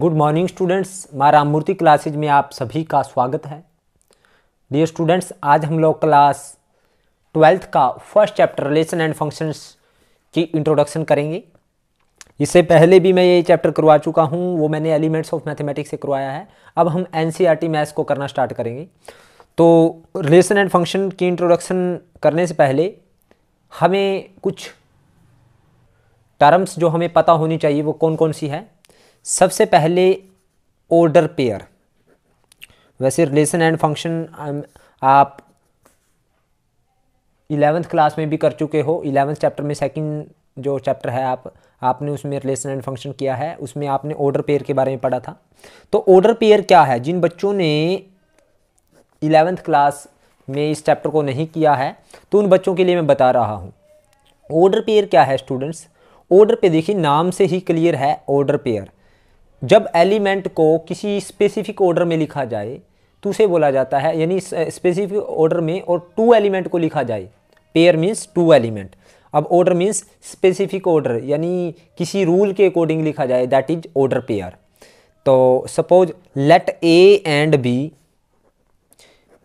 Good morning students माँ Ramamurthy classes में आप सभी का स्वागत है डियर स्टूडेंट्स आज हम लोग क्लास ट्वेल्थ का first chapter relation and functions की इंट्रोडक्शन करेंगे इससे पहले भी मैं ये चैप्टर करवा चुका हूँ वो मैंने एलिमेंट्स ऑफ मैथमेटिक्स से करवाया है अब हम एन सी मैथ्स को करना स्टार्ट करेंगे तो रिलेशन एंड फंक्शन की इंट्रोडक्शन करने से पहले हमें कुछ टर्म्स जो हमें पता होनी चाहिए वो कौन कौन सी है सबसे पहले ऑर्डर पेयर वैसे रिलेशन एंड फंक्शन आप इलेवेंथ क्लास में भी कर चुके हो इलेवेंथ चैप्टर में सेकंड जो चैप्टर है आप आपने उसमें रिलेशन एंड फंक्शन किया है उसमें आपने ऑर्डर पेयर के बारे में पढ़ा था तो ऑर्डर पेयर क्या है जिन बच्चों ने इलेवेंथ क्लास में इस चैप्टर को नहीं किया है तो उन बच्चों के लिए मैं बता रहा हूँ ऑर्डर पेयर क्या है स्टूडेंट्स ऑर्डर पे देखिए नाम से ही क्लियर है ऑर्डर पेयर जब एलिमेंट को किसी स्पेसिफिक ऑर्डर में लिखा जाए तो उसे बोला जाता है यानी स्पेसिफिक ऑर्डर में और टू एलिमेंट को लिखा जाए पेयर मीन्स टू एलिमेंट अब ऑर्डर मीन्स स्पेसिफिक ऑर्डर यानी किसी रूल के अकॉर्डिंग लिखा जाए दैट इज ऑर्डर पेयर तो suppose let A and B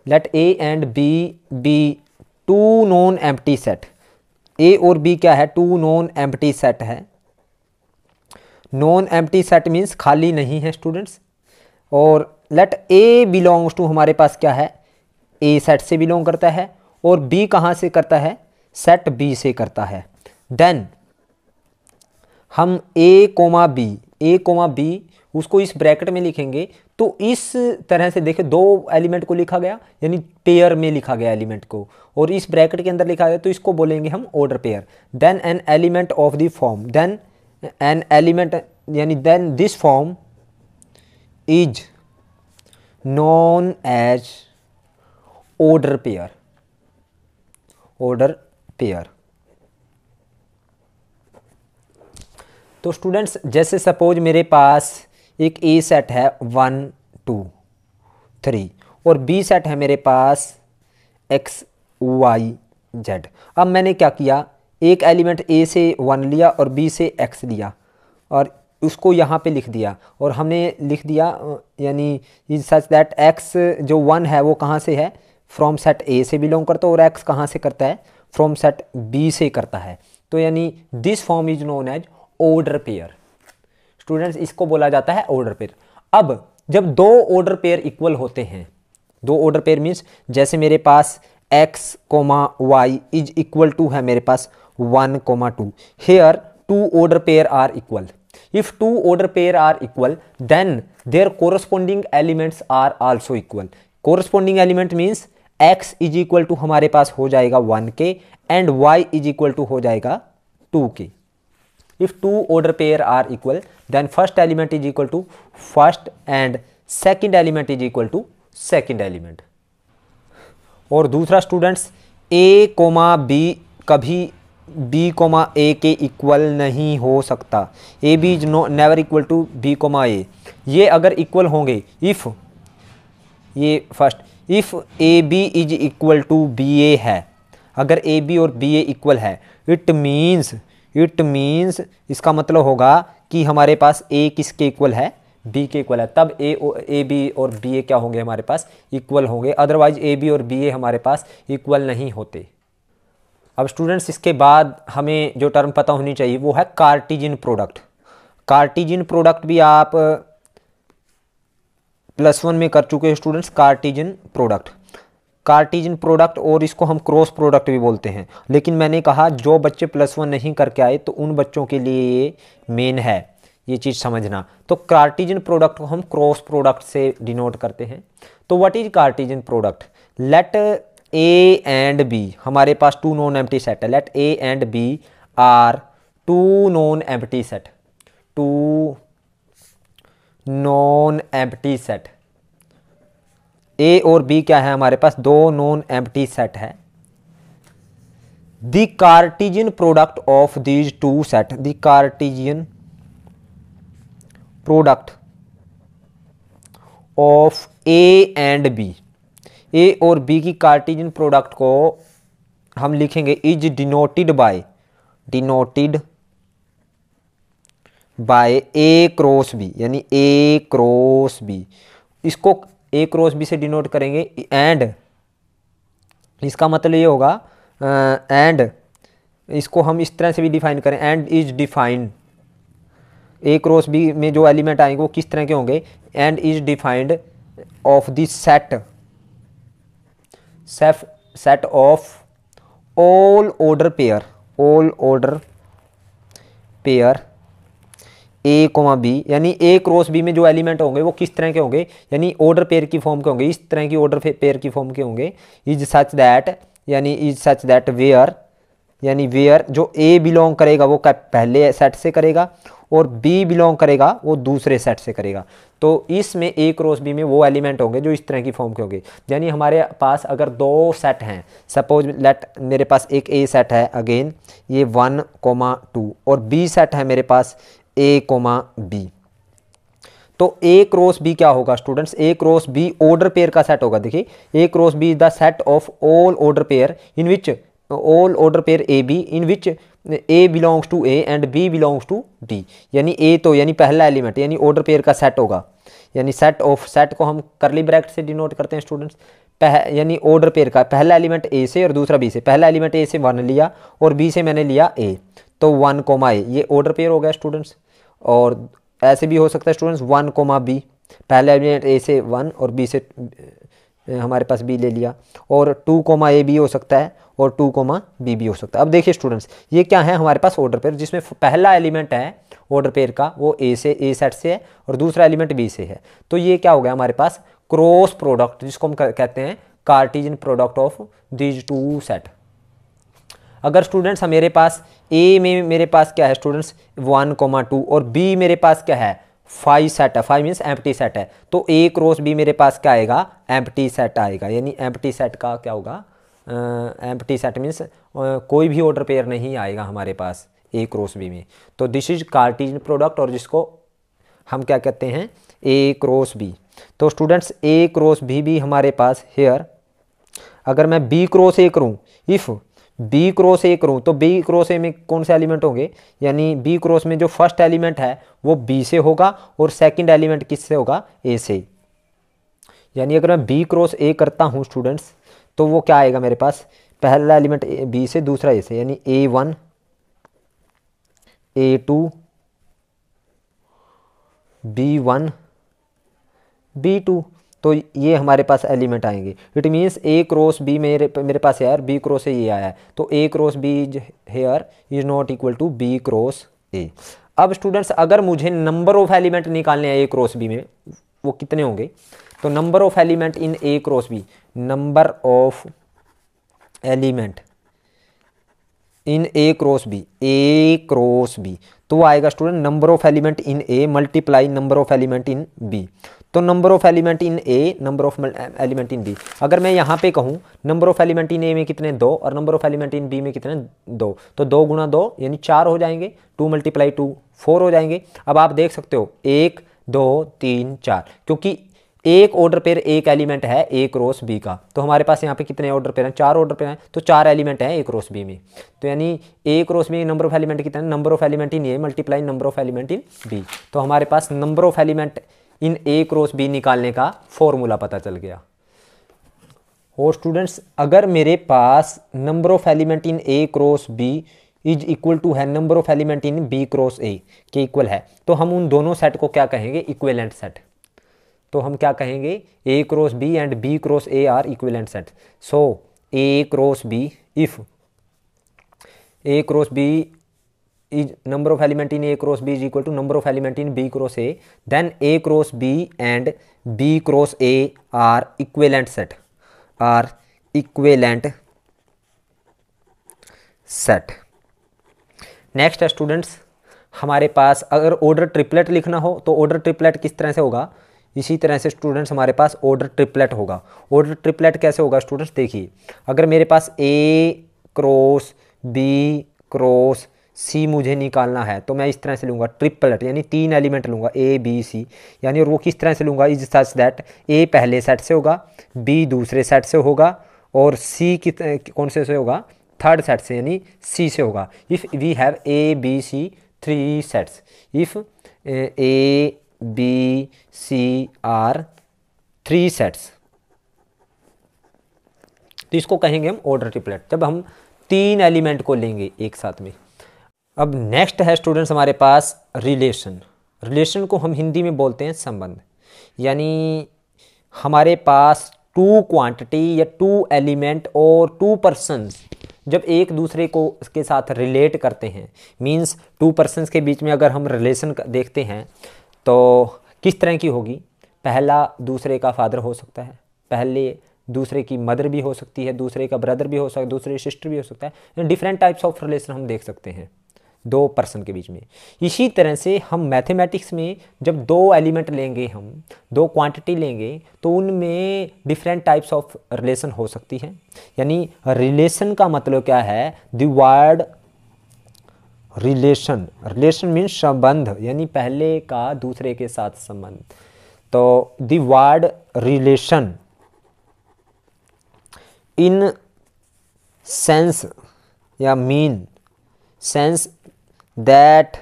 let A and B be two non empty set A और बी क्या है टू नॉन एम्प्टी सेट है नॉन एम्प्टी सेट मीन्स खाली नहीं है स्टूडेंट्स और लेट ए बिलोंग्स टू हमारे पास क्या है ए सेट से बिलोंग करता है और बी कहाँ से करता है सेट बी से करता है देन हम A comma B A comma B उसको इस ब्रैकेट में लिखेंगे तो इस तरह से देखें दो एलिमेंट को लिखा गया यानी पेयर में लिखा गया एलिमेंट को और इस ब्रैकेट के अंदर लिखा गया तो इसको बोलेंगे हम order pair then an element of the form then an element यानी then this form is known as order pair order pair तो स्टूडेंट्स जैसे सपोज मेरे पास एक ए सेट है वन टू थ्री और बी सेट है मेरे पास एक्स वाई जेड अब मैंने क्या किया एक एलिमेंट ए से वन लिया और बी से एक्स लिया और उसको यहाँ पे लिख दिया और हमने लिख दिया यानी सच दैट एक्स जो वन है वो कहाँ से है फ्रॉम सेट ए से बिलोंग करता है और एक्स कहाँ से करता है फ्रॉम सेट बी से करता है तो यानी this form is known as order pair students इसको बोला जाता है ऑर्डर पेयर अब जब दो ऑर्डर पेयर इक्वल होते हैं दो ऑर्डर पेयर मीन्स जैसे मेरे पास x comma y is equal to है मेरे पास 1 comma 2 here two order pair are equal if two order pair are equal then their corresponding elements are also equal corresponding element means x is equal to हमारे पास हो जाएगा one के and y is equal to हो जाएगा two के if two order pair are equal then first element is equal to first and second element is equal to second element और दूसरा स्टूडेंट्स ए कोमा बी कभी B comma A के equal नहीं हो सकता A B is no never equal to B comma A ये अगर equal होंगे इफ़ ये first if A B is equal to B A है अगर ए बी और बी ए इक्वल है इट मीन्स इट मीन्स इसका मतलब होगा कि हमारे पास ए किसके इक्वल है बी के इक्वल है तब ए ए बी और बी ए क्या होंगे हमारे पास इक्वल होंगे अदरवाइज ए बी और बी ए हमारे पास इक्वल नहीं होते अब स्टूडेंट्स इसके बाद हमें जो टर्म पता होनी चाहिए वो है कार्टिजिन प्रोडक्ट कार्टिजिन प्रोडक्ट भी आप प्लस वन में कर चुके हैं students Cartesian product Cartesian product और इसको हम क्रॉस प्रोडक्ट भी बोलते हैं लेकिन मैंने कहा जो बच्चे प्लस वन नहीं करके आए तो उन बच्चों के लिए ये मेन है ये चीज़ समझना तो कार्टिजिन प्रोडक्ट को हम क्रॉस प्रोडक्ट से डिनोट करते हैं तो what is Cartesian product let A and B हमारे पास टू नॉन एम्प्टी सेट है let A and B are two non empty set two non empty set A और बी क्या है हमारे पास दो नॉन एम्प्टी सेट है the Cartesian product of these two set the Cartesian product of A and B A और B की Cartesian product को हम लिखेंगे is denoted by denoted by A cross B यानी ए क्रॉस बी इसको A cross B से denote करेंगे and इसका मतलब ये होगा एंड इसको हम इस तरह से भी डिफाइन करें and is defined A cross B में जो एलिमेंट आएंगे वो किस तरह के होंगे and is defined of the set set set of all order pair all order pair A comma B यानी ए क्रॉस बी में जो एलिमेंट होंगे वो किस तरह के होंगे यानी ऑर्डर पेयर की फॉर्म के होंगे इस तरह की ऑर्डर पेयर की फॉर्म के होंगे इज सच दैट यानी इज सच दैट वेयर यानी वेयर जो ए बिलोंग करेगा वो पहले सेट से करेगा और बी बिलोंग करेगा वो दूसरे सेट से करेगा तो इसमें ए क्रॉस बी में वो एलिमेंट होंगे जो इस तरह की फॉर्म के होंगे यानी हमारे पास अगर दो सेट हैं सपोज लेट मेरे पास एक ए सेट है अगेन ये वन कोमा टू और बी सेट है मेरे पास ए कोमा बी तो ए क्रॉस बी क्या होगा students A cross B order pair का सेट होगा देखिए A cross B is the set of all order pair in which all order pair A B in which A belongs to A and B belongs to D यानी A तो यानी पहला element यानी order pair का set होगा यानी set of set को हम करली ब्रैकेट से डिनोट करते हैं स्टूडेंट्स पह यानी ऑर्डर पेयर का पहला एलिमेंट ए से और दूसरा बी से पहला एलिमेंट ए से वन लिया और बी से मैंने लिया ए तो वन कोमा ए ये ऑर्डर पेयर हो गया स्टूडेंट्स और ऐसे भी हो सकता है स्टूडेंट्स वन कोमा बी पहला एलिमेंट ए से वन और बी से हमारे पास बी ले लिया और टू कोमा ए भी हो सकता है और टू कोमा बी भी हो सकता है अब देखिए स्टूडेंट्स ये क्या है हमारे पास ऑर्डर पेयर जिसमें पहला एलिमेंट है ऑर्डर पेयर का वो ए से ए सेट से है और दूसरा एलिमेंट बी से है तो ये क्या हो गया हमारे पास क्रॉस प्रोडक्ट जिसको हम कहते हैं Cartesian product of these two set अगर स्टूडेंट्स मेरे पास ए में मेरे पास क्या है स्टूडेंट्स वन कोमा टू और बी मेरे पास क्या है फाइव सेट है फाइव मीन्स टी सेट है तो ए क्रॉस बी मेरे पास क्या आएगा टी सेट आएगा यानी एम्प्टी सेट का क्या होगा एम्प्टी सेट मीन्स कोई भी ऑर्डर पेयर नहीं आएगा हमारे पास ए क्रॉस बी में तो दिस इज कार्टिजन प्रोडक्ट और जिसको हम क्या कहते हैं ए क्रॉस बी तो स्टूडेंट्स ए क्रॉस बी भी हमारे पास हेयर अगर मैं बी क्रॉस ए करूँ इफ़ बी क्रॉस ए करूँ तो बी क्रॉस ए में कौन से एलिमेंट होंगे यानी बी क्रॉस में जो फर्स्ट एलिमेंट है वो बी से होगा और सेकेंड एलिमेंट किससे होगा ए से यानी अगर मैं बी क्रॉस ए करता हूँ स्टूडेंट्स तो वो क्या आएगा मेरे पास पहला एलिमेंट बी से दूसरा ए से यानी A one A to B one B two तो ये हमारे पास एलिमेंट आएंगे it means A cross B मेरे मेरे पास हेयर बी क्रॉस ए ये आया है तो A cross B here is not equal to B cross A अब स्टूडेंट्स अगर मुझे नंबर ऑफ एलिमेंट निकालने हैं ए क्रॉस बी में वो कितने होंगे तो number of element in A cross B number of element in A cross B A cross B तो आएगा student number of element in A multiply number of element in B तो number of element in A number of element in B अगर मैं यहां पे कहूँ number of element in A में कितने दो और number of element in B में कितने दो तो दो गुना दो यानी चार हो जाएंगे टू मल्टीप्लाई टू फोर हो जाएंगे अब आप देख सकते हो एक दो तीन चार क्योंकि एक ऑर्डर पेयर एक एलिमेंट है ए क्रॉस बी का तो हमारे पास यहाँ पे कितने ऑर्डर पेयर हैं चार ऑर्डर पेयर हैं तो चार एलिमेंट हैं ए क्रॉस बी में तो यानी ए क्रॉस में नंबर ऑफ एलिमेंट कितने number of element in A multiply number of element in B तो हमारे पास number of element in A cross B निकालने का फॉर्मूला पता चल गया और स्टूडेंट्स अगर मेरे पास number of element in A cross B is equal to है number of element in B cross A के इक्वल है तो हम उन दोनों सेट को क्या कहेंगे इक्वेलेंट सेट तो हम क्या कहेंगे A cross B and B cross A are equivalent set so A cross B if A cross B is number of element in A cross B is equal to number of element in B cross A then A cross B and B cross A are equivalent set are equivalent set next students हमारे पास अगर order triplet लिखना हो तो order triplet किस तरह से होगा इसी तरह से स्टूडेंट्स हमारे पास ऑर्डर ट्रिपलेट होगा ऑर्डर ट्रिपलेट कैसे होगा स्टूडेंट्स देखिए अगर मेरे पास A cross B cross C मुझे निकालना है तो मैं इस तरह से लूँगा ट्रिपलेट यानी तीन एलिमेंट लूँगा ए बी सी यानी वो किस तरह से लूँगा इज सच दैट ए पहले सेट से होगा बी दूसरे सेट से होगा और सी कित कौन से से होगा थर्ड सेट से यानी सी से होगा if we have A B C three sets if A B, C are three sets तो इसको कहेंगे हम ऑर्डर ट्रिपलेट जब हम तीन एलिमेंट को लेंगे एक साथ में अब नेक्स्ट है स्टूडेंट्स हमारे पास रिलेशन रिलेशन को हम हिंदी में बोलते हैं संबंध यानी हमारे पास टू क्वांटिटी या टू एलिमेंट और टू पर्सन जब एक दूसरे को उसके साथ रिलेट करते हैं मींस टू पर्सन के बीच में अगर हम रिलेशन देखते हैं तो किस तरह की होगी पहला दूसरे का फादर हो सकता है पहले दूसरे की मदर भी हो सकती है दूसरे का ब्रदर भी हो सकता है दूसरे सिस्टर भी हो सकता है डिफरेंट टाइप्स ऑफ रिलेशन हम देख सकते हैं दो पर्सन के बीच में इसी तरह से हम मैथमेटिक्स में जब दो एलिमेंट लेंगे हम दो क्वांटिटी लेंगे तो उनमें डिफरेंट टाइप्स ऑफ रिलेशन हो सकती है यानी रिलेशन का मतलब क्या है the word relation relation means संबंध यानी पहले का दूसरे के साथ संबंध तो दर्ड रिलेशन इन सेंस या mean sense that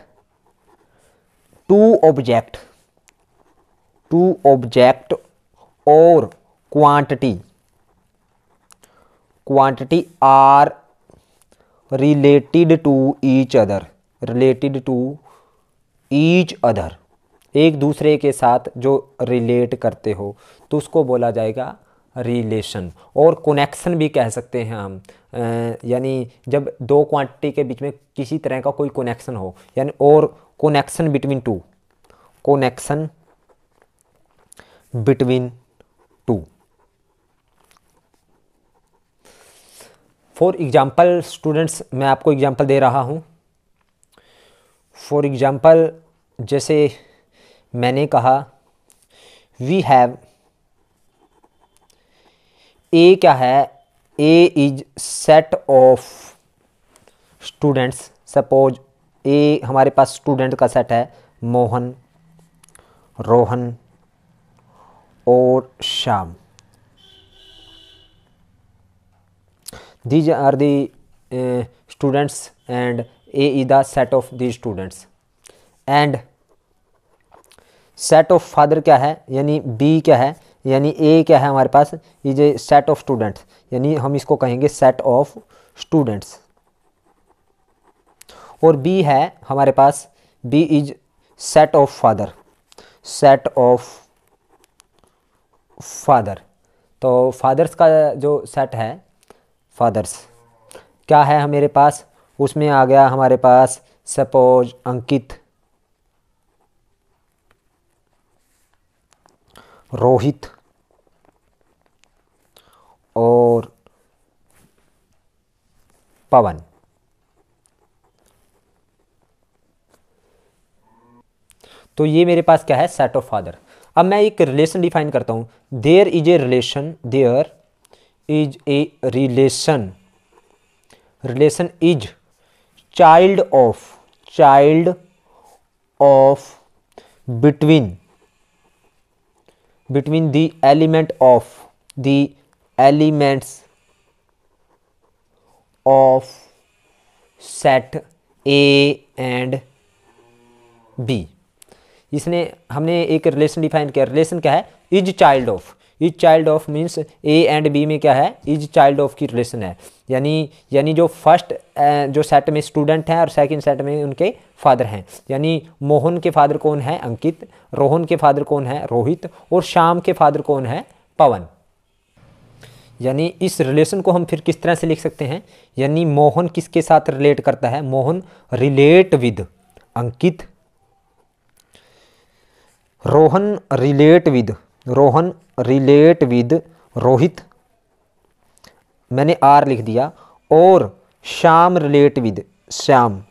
two object two object और quantity quantity are related to each other related to each other एक दूसरे के साथ जो रिलेट करते हो तो उसको बोला जाएगा रिलेशन और कनेक्शन भी कह सकते हैं हम यानी जब दो क्वांटिटी के बीच में किसी तरह का कोई कनेक्शन हो यानी और connection between two connection between two for example students मैं आपको एग्ज़ाम्पल दे रहा हूँ फॉर एग्ज़ाम्पल जैसे मैंने कहा वी हैव ए क्या है A is set of students suppose A हमारे पास स्टूडेंट का सेट है मोहन रोहन और Shyam these are the students and A is the set of the students and set of father क्या है यानी बी क्या है यानी ए क्या है हमारे पास is a set of students यानी हम इसको कहेंगे सेट ऑफ स्टूडेंट्स और बी है हमारे पास B is set of father set of father तो फादर्स का जो सेट है फादर्स क्या है हमारे पास उसमें आ गया हमारे पास सपोज अंकित रोहित और पवन तो ये मेरे पास क्या है सेट ऑफ फादर अब मैं एक रिलेशन डिफाइन करता हूं there is a relation there is a relation relation is child of child of between between the element of the elements of set A and B इसने हमने एक relation define किया relation क्या है is child of is child of means A and B में क्या है is child of की रिलेशन है यानी यानी जो फर्स्ट जो सेट में स्टूडेंट हैं और सेकंड सेट में उनके फादर हैं यानी मोहन के फादर कौन है अंकित रोहन के फादर कौन है रोहित और शाम के फादर कौन है पवन यानी इस रिलेशन को हम फिर किस तरह से लिख सकते हैं यानी मोहन किसके साथ रिलेट करता है Mohan relate with Ankit Rohan relate with Rohan relate with Rohit मैंने आर लिख दिया और Shyam relate with Shyam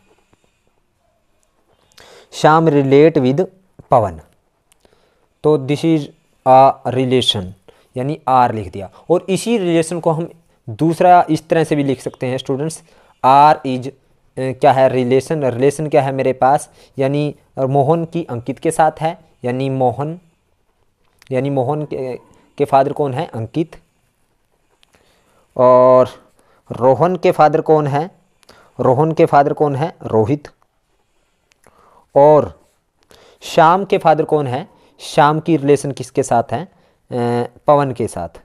Shyam relate with Pavan तो दिस इज आ रिलेशन यानी आर लिख दिया और इसी रिलेशन को हम दूसरा इस तरह से भी लिख सकते हैं स्टूडेंट्स आर इज क्या है रिलेशन रिलेशन क्या है मेरे पास यानी मोहन की अंकित के साथ है यानी मोहन यानी मोहन के, के फादर कौन है अंकित और रोहन के फादर कौन है रोहन के फादर कौन है रोहित और शाम के फादर कौन है शाम की रिलेशन किसके साथ है पवन के साथ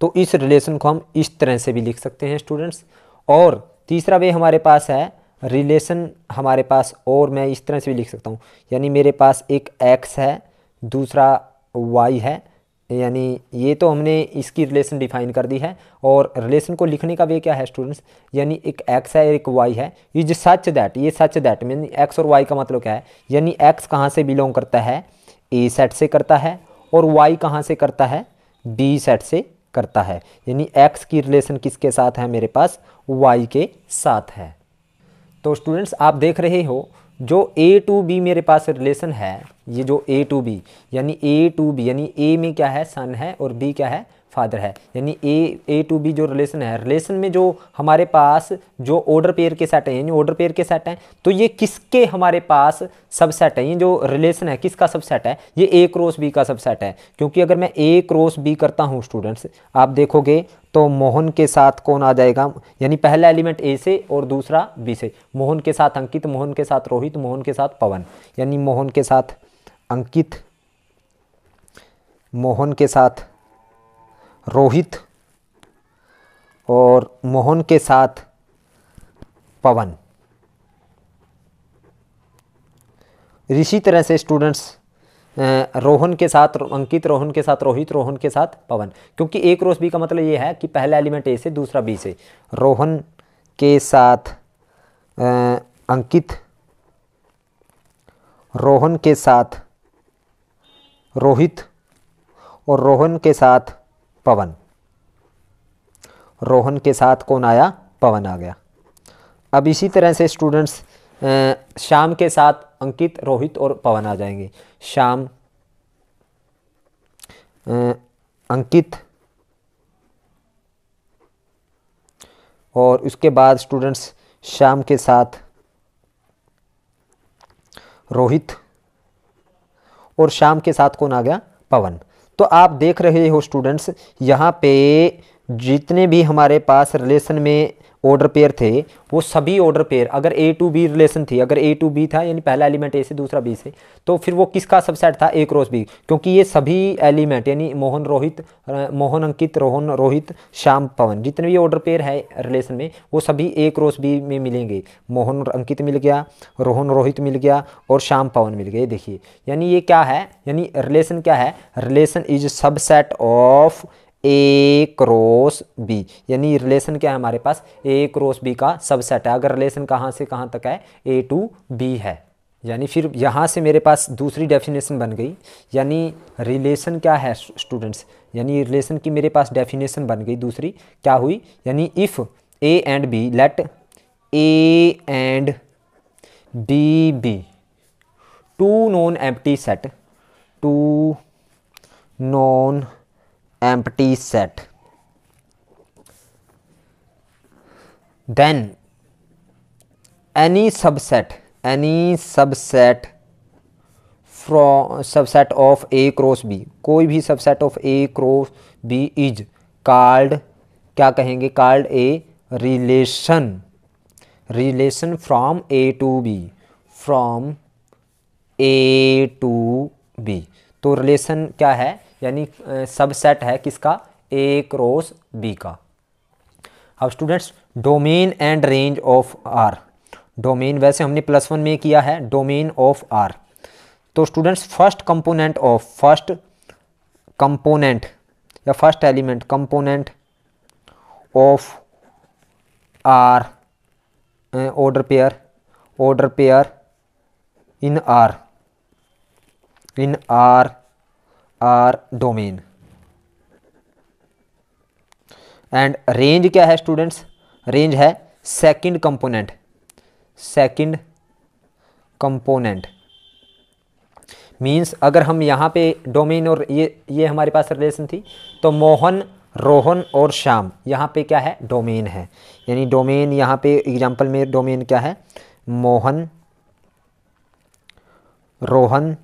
तो इस रिलेशन को हम इस तरह से भी लिख सकते हैं स्टूडेंट्स और तीसरा वे हमारे पास है रिलेशन हमारे पास और मैं इस तरह से भी लिख सकता हूँ यानी मेरे पास एक एक्स है दूसरा वाई है यानी ये तो हमने इसकी रिलेशन डिफाइन कर दी है और रिलेशन को लिखने का वे क्या है स्टूडेंट्स यानी एक एक्स है एक वाई है इज सच दैट ये सच दैट मीन एक्स और वाई का मतलब क्या है यानी एक्स कहाँ से बिलोंग करता है ए सेट से करता है और वाई कहाँ से करता है बी सेट से करता है यानी एक्स की रिलेशन किसके साथ है मेरे पास वाई के साथ है तो स्टूडेंट्स आप देख रहे हो जो ए टू बी मेरे पास रिलेशन है ये जो ए टू बी यानी ए टू बी यानी ए में क्या है सन है और बी क्या है फादर है यानी ए ए टू बी जो रिलेशन है रिलेशन में जो हमारे पास जो ऑर्डर पेयर के सेट हैं यानी ऑर्डर पेयर के सेट हैं तो ये किसके हमारे पास सबसेट है ये जो रिलेशन है किसका सबसेट है ये ए क्रॉस बी का सबसेट है क्योंकि अगर मैं ए क्रॉस बी करता हूँ स्टूडेंट्स आप देखोगे तो मोहन के साथ कौन आ जाएगा यानी पहला एलिमेंट ए से और दूसरा बी से मोहन के साथ अंकित मोहन के साथ रोहित मोहन के साथ पवन यानी मोहन के साथ अंकित मोहन के साथ रोहित और मोहन के साथ पवन इसी तरह से स्टूडेंट्स रोहन के साथ अंकित रोहन के साथ रोहित रोहन के साथ पवन क्योंकि एक रोज बी का मतलब ये है कि पहला एलिमेंट ए से दूसरा बी से रोहन के साथ अंकित रोहन के साथ रोहित और रोहन के साथ पवन रोहन के साथ कौन आया पवन आ गया अब इसी तरह से स्टूडेंट्स शाम के साथ अंकित रोहित और पवन आ जाएंगे शाम अंकित और उसके बाद स्टूडेंट्स शाम के साथ रोहित और शाम के साथ कौन आ गया पवन तो आप देख रहे हो स्टूडेंट्स यहाँ पे जितने भी हमारे पास रिलेशन में ऑर्डर पेयर थे वो सभी ऑर्डर पेयर अगर ए टू बी रिलेशन थी अगर ए टू बी था यानी पहला एलिमेंट ए से दूसरा बी से तो फिर वो किसका सबसेट था ए क्रॉस बी क्योंकि ये सभी एलिमेंट यानी मोहन रोहित मोहन अंकित रोहन रोहित श्याम पवन जितने भी ऑर्डर पेयर है रिलेशन में वो सभी ए क्रॉस बी में मिलेंगे मोहन अंकित मिल गया रोहन रोहित मिल गया और श्याम पवन मिल गए देखिए यानी ये क्या है यानी रिलेशन क्या है relation is subset of A cross B यानी रिलेशन क्या है हमारे पास ए क्रॉस बी का सबसेट है अगर रिलेशन कहाँ से कहाँ तक है ए टू बी है यानी फिर यहाँ से मेरे पास दूसरी डेफिनेशन बन गई यानी रिलेशन क्या है स्टूडेंट्स यानी रिलेशन की मेरे पास डेफिनेशन बन गई दूसरी क्या हुई यानी if A and B let A and B be two non empty set two non empty set then any subset any subset from subset of A cross B कोई भी subset of A cross B is called क्या कहेंगे called a relation relation from A to B from A to B तो relation क्या है यानी subset है किसका ए क्रॉस बी का अब students domain and range of R domain वैसे हमने प्लस वन में किया है डोमेन ऑफ आर तो students first component of first component या first element component of R order pair order pair in R in R R domain and range क्या है students range है second component second component means अगर हम यहां पे domain और ये ये हमारे पास रिलेशन थी तो मोहन रोहन और श्याम यहां पे क्या है डोमेन है यानी डोमेन यहां पे एग्जांपल में डोमेन क्या है मोहन रोहन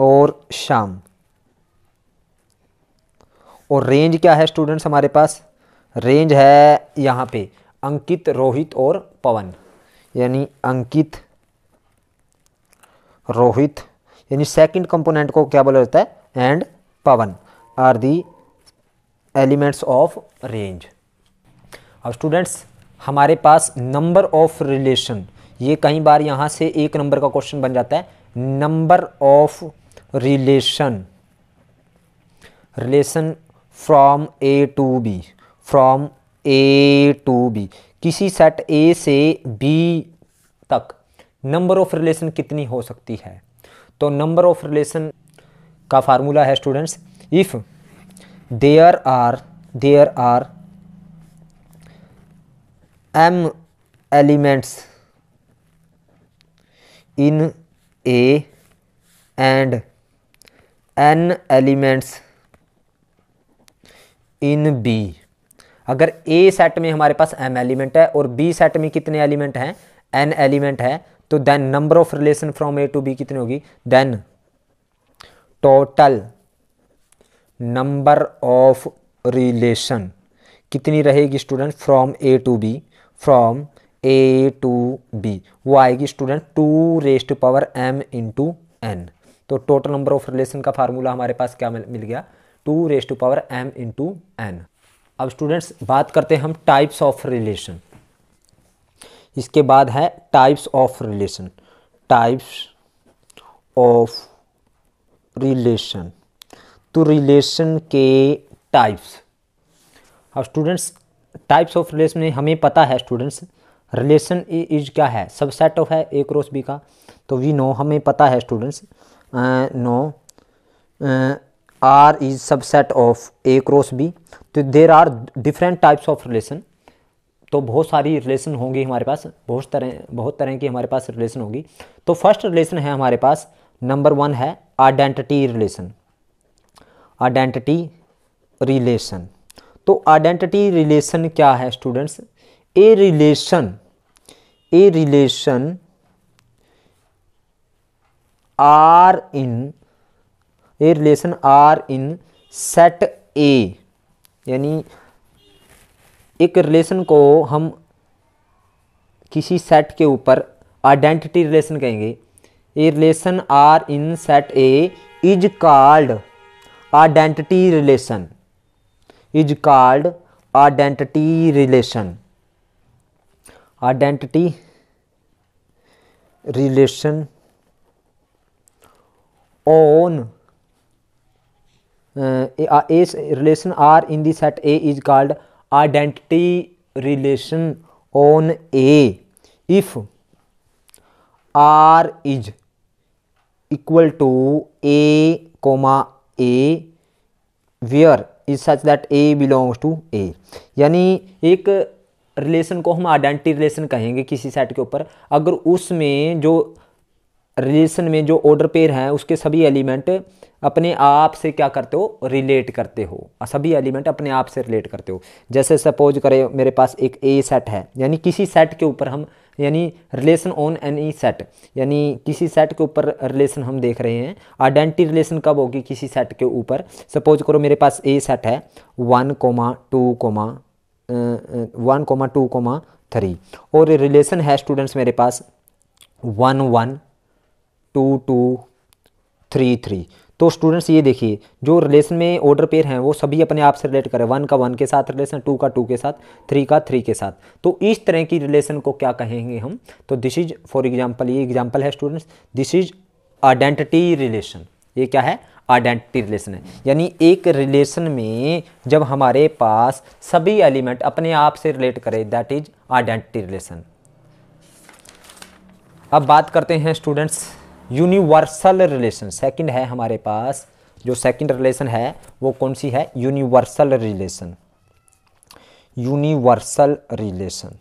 और शाम और रेंज क्या है स्टूडेंट्स हमारे पास रेंज है यहाँ पे अंकित रोहित और पवन यानी अंकित रोहित यानी सेकंड कंपोनेंट को क्या बोला जाता है एंड पवन are the elements of range अब स्टूडेंट्स हमारे पास नंबर ऑफ रिलेशन ये कई बार यहाँ से एक नंबर का क्वेश्चन बन जाता है number of relation relation from A to B from A to B किसी सेट ए से बी तक नंबर ऑफ़ रिलेशन कितनी हो सकती है तो नंबर ऑफ़ रिलेशन का फार्मूला है students if there are there are m elements in A and n elements in B अगर ए सेट में हमारे पास एम एलिमेंट है और बी सेट में कितने एलिमेंट हैं एन एलिमेंट है तो then number of relation from A to B कितनी होगी then total number of relation कितनी रहेगी student from A to B from A to B वो आएगी student two raised power m into n तो total number of relation का formula हमारे पास क्या मिल गया two raise to power m into n अब स्टूडेंट्स बात करते हैं हम टाइप्स ऑफ रिलेशन इसके बाद है types of relation types of relation तो रिलेशन के टाइप्स अब स्टूडेंट्स टाइप्स ऑफ रिलेशन में हमें पता है स्टूडेंट्स रिलेशन इज क्या है सबसेट ऑफ है ए क्रॉस बी का तो वी नो हमें पता है students know R is subset of A cross B तो there are different types of relation तो बहुत सारी रिलेशन होंगी हमारे पास बहुत तरह बहुत तरह की हमारे पास रिलेशन होगी तो फर्स्ट रिलेशन है हमारे पास नंबर वन है आइडेंटिटी रिलेशन आइडेंटिटी रिलेशन तो आइडेंटिटी रिलेशन क्या है students A relation A relation R in ये relation R in set A यानी एक रिलेशन को हम किसी सेट के ऊपर आइडेंटिटी रिलेशन कहेंगे a relation R in set A is called identity relation is called identity relation identity relation on A relation R in the set A is called identity relation on A if R is equal to a comma a where is such that a belongs to A यानी एक relation को हम identity relation कहेंगे किसी set के ऊपर अगर उसमें जो रिलेशन में जो ऑर्डर पेयर हैं उसके सभी एलिमेंट अपने आप से क्या करते हो रिलेट करते हो हाँ, सभी एलिमेंट अपने आप से रिलेट करते हो जैसे सपोज करें मेरे पास एक ए सेट है यानी किसी सेट के ऊपर हम यानी रिलेशन ऑन एनी सेट यानी किसी सेट के ऊपर रिलेशन हम देख रहे हैं आइडेंटिटी रिलेशन कब होगी किसी सेट के ऊपर सपोज करो मेरे पास ए सेट है one comma two comma one comma two comma three और रिलेशन है स्टूडेंट्स मेरे पास one one two two three three तो स्टूडेंट्स ये देखिए जो रिलेशन में ऑर्डर पेयर हैं वो सभी अपने आप से रिलेट करें वन का वन के साथ रिलेशन टू का टू के साथ थ्री का थ्री के साथ तो इस तरह की रिलेशन को क्या कहेंगे हम तो दिस इज फॉर एग्जांपल ये एग्जांपल है students this is identity relation ये क्या है आइडेंटिटी रिलेशन है यानी एक रिलेशन में जब हमारे पास सभी एलिमेंट अपने आप से रिलेट करें दैट इज आइडेंटिटी रिलेशन अब बात करते हैं स्टूडेंट्स यूनिवर्सल रिलेशन सेकंड है हमारे पास जो सेकंड रिलेशन है वो कौन सी है universal relation universal relation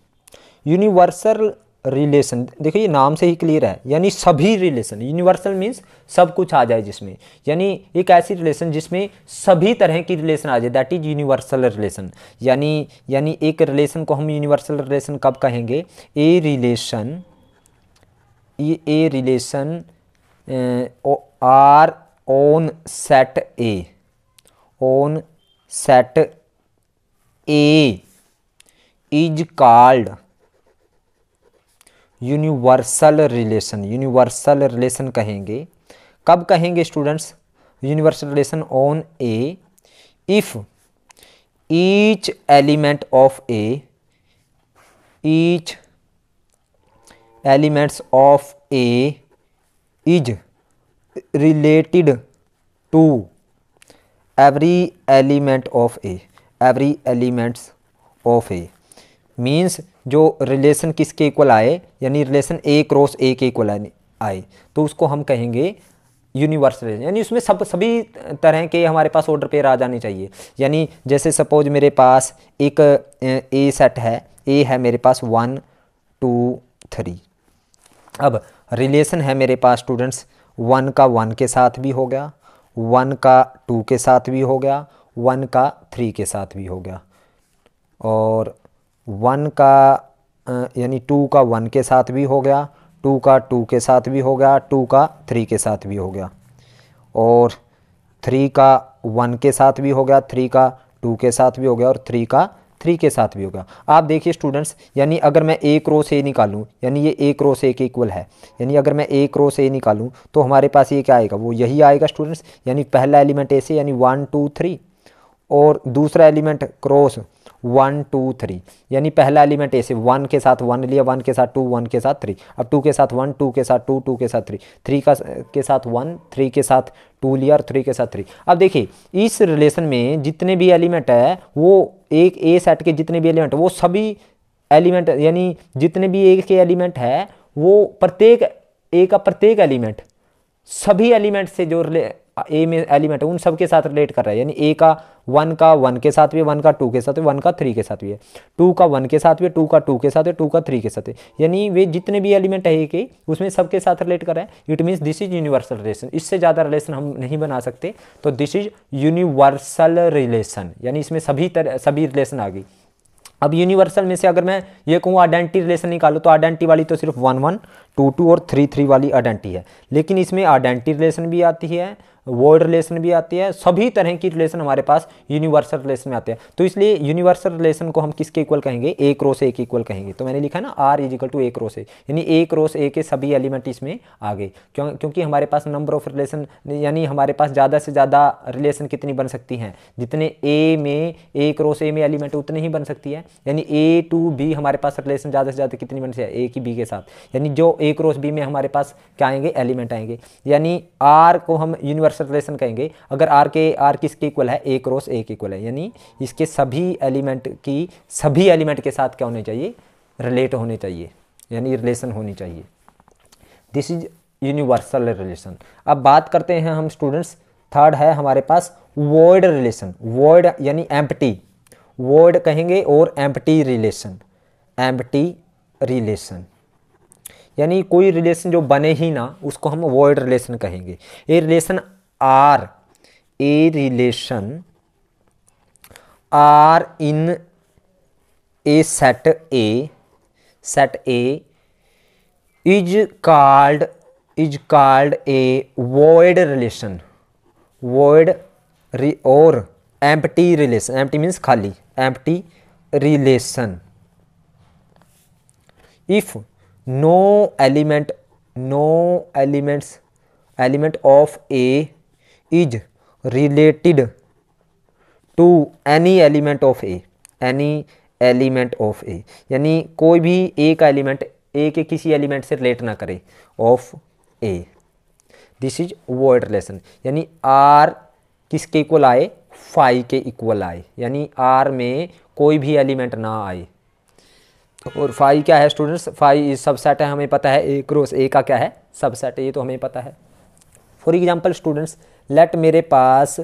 universal relation देखिए नाम से ही क्लियर है यानी सभी रिलेशन यूनिवर्सल मीन्स सब कुछ आ जाए जिसमें यानी एक ऐसी रिलेशन जिसमें सभी तरह की रिलेशन आ जाए दैट इज यूनिवर्सल रिलेशन यानी यानी एक रिलेशन को हम यूनिवर्सल रिलेशन कब कहेंगे a relation A relation R on set A on set set a is universal relation universal relation कहेंगे कब कहेंगे students universal relation on A if each element of A each elements of A is related to every element of A every elements of A means जो relation किसके equal आए यानी relation A cross A के equal आए तो उसको हम कहेंगे यूनिवर्सल यानी उसमें सब सभी तरह के हमारे पास ऑर्डर पेयर आ जाने चाहिए यानी जैसे सपोज मेरे पास एक ए सेट है ए है मेरे पास वन टू थ्री अब रिलेशन है मेरे पास स्टूडेंट्स वन का वन के साथ भी हो गया वन का टू के साथ भी हो गया वन का थ्री के साथ भी हो गया और वन का यानी टू का वन के साथ भी हो गया टू का टू के साथ भी हो गया टू का थ्री के साथ भी हो गया और थ्री का वन के साथ भी हो गया थ्री का टू के साथ भी हो गया और थ्री का थ्री के साथ भी होगा आप देखिए स्टूडेंट्स यानी अगर मैं एक रो से निकालूं यानी ये एक रो से एक इक्वल है यानी अगर मैं एक रो से निकालूं तो हमारे पास ये क्या आएगा वो यही आएगा स्टूडेंट्स यानी पहला एलिमेंट ऐसे यानी वन टू थ्री और दूसरा element cross one two three यानी पहला एलिमेंट ए से वन के साथ वन लिया वन के साथ टू वन के साथ थ्री अब टू के साथ वन टू के साथ टू टू के साथ थ्री थ्री का के साथ वन थ्री के साथ टू लिया और थ्री के साथ थ्री अब देखिए इस रिलेशन में जितने भी एलिमेंट है वो एक ए सेट के जितने भी एलिमेंट वो सभी एलिमेंट यानी जितने भी ए के एलिमेंट है वो प्रत्येक ए का प्रत्येक एलिमेंट सभी एलिमेंट से जो ए में एलिमेंट है उन सब के साथ रिलेट कर रहा है यानी ए का वन का वन के साथ भी वन का टू के साथ भी वन का थ्री के साथ भी है टू का वन के साथ भी टू का टू के साथ टू का थ्री के साथ यानी वे जितने भी एलिमेंट है के उसमें सबके साथ रिलेट कर रहे हैं it means this is universal relation इससे ज़्यादा रिलेशन हम नहीं बना सकते तो दिस इज यूनिवर्सल रिलेशन यानी इसमें सभी तरह सभी रिलेशन आ गई अब यूनिवर्सल में से अगर मैं ये कहूँ आइडेंटिटी रिलेशन निकालो तो आइडेंटिटी वाली तो सिर्फ वन वन टू टू और थ्री थ्री वाली आइडेंटिटी है लेकिन इसमें आइडेंटिटी रिलेशन भी आती है वर्ड रिलेशन भी आती है सभी तरह की रिलेशन हमारे पास यूनिवर्सल रिलेशन में आते हैं तो इसलिए यूनिवर्सल रिलेशन को हम किसके इक्वल कहेंगे ए क्रोस ए के इक्वल कहेंगे तो मैंने लिखा ना R is equal to A cross A यानी ए क्रॉस ए के सभी एलिमेंट इसमें आ गए क्यों क्योंकि हमारे पास नंबर ऑफ रिलेशन यानी हमारे पास ज़्यादा से ज़्यादा रिलेशन कितनी बन सकती हैं जितने ए में ए क्रॉस ए में एलिमेंट उतने ही बन सकती है यानी ए टू बी हमारे पास रिलेशन ज़्यादा से ज़्यादा कितनी बन सकती है ए की बी के साथ यानी जो ए क्रॉस बी में हमारे पास क्या आएंगे एलिमेंट आएंगे यानी आर को हम यूनिवर्सल रिलेशन कहेंगे अगर आर के आर किसके इक्वल है ए क्रॉस ए के इक्वल है यानी इसके सभी एलिमेंट की सभी एलिमेंट के साथ क्या होने चाहिए रिलेट होने चाहिए यानी रिलेशन होनी चाहिए दिस इज यूनिवर्सल रिलेशन अब बात करते हैं हम स्टूडेंट्स थर्ड है हमारे पास वर्ड रिलेशन वर्ड यानी एम्पटी वर्ड कहेंगे और एम्पटी रिलेशन एम्पटी रिलेशन यानी कोई रिलेशन जो बने ही ना उसको हम वर्ड रिलेशन कहेंगे a relation R a relation R in a set A set A is called is called a void relation void और एम्प्टी रिलेशन एम्प्टी मीन्स खाली empty relation if no element no elements element of A is related to any element of A any element of A यानी कोई भी ए का element ए के किसी element से relate ना करे of A this is void relation यानी आर किसके इक्वल आए फाइव के इक्वल आए यानी आर में कोई भी एलिमेंट ना आए और फाइव क्या है स्टूडेंट्स फाइव सबसेट है हमें पता है ए क्रोस ए का क्या है सबसेट ये तो हमें पता है फॉर एग्जाम्पल स्टूडेंट्स लेट मेरे पास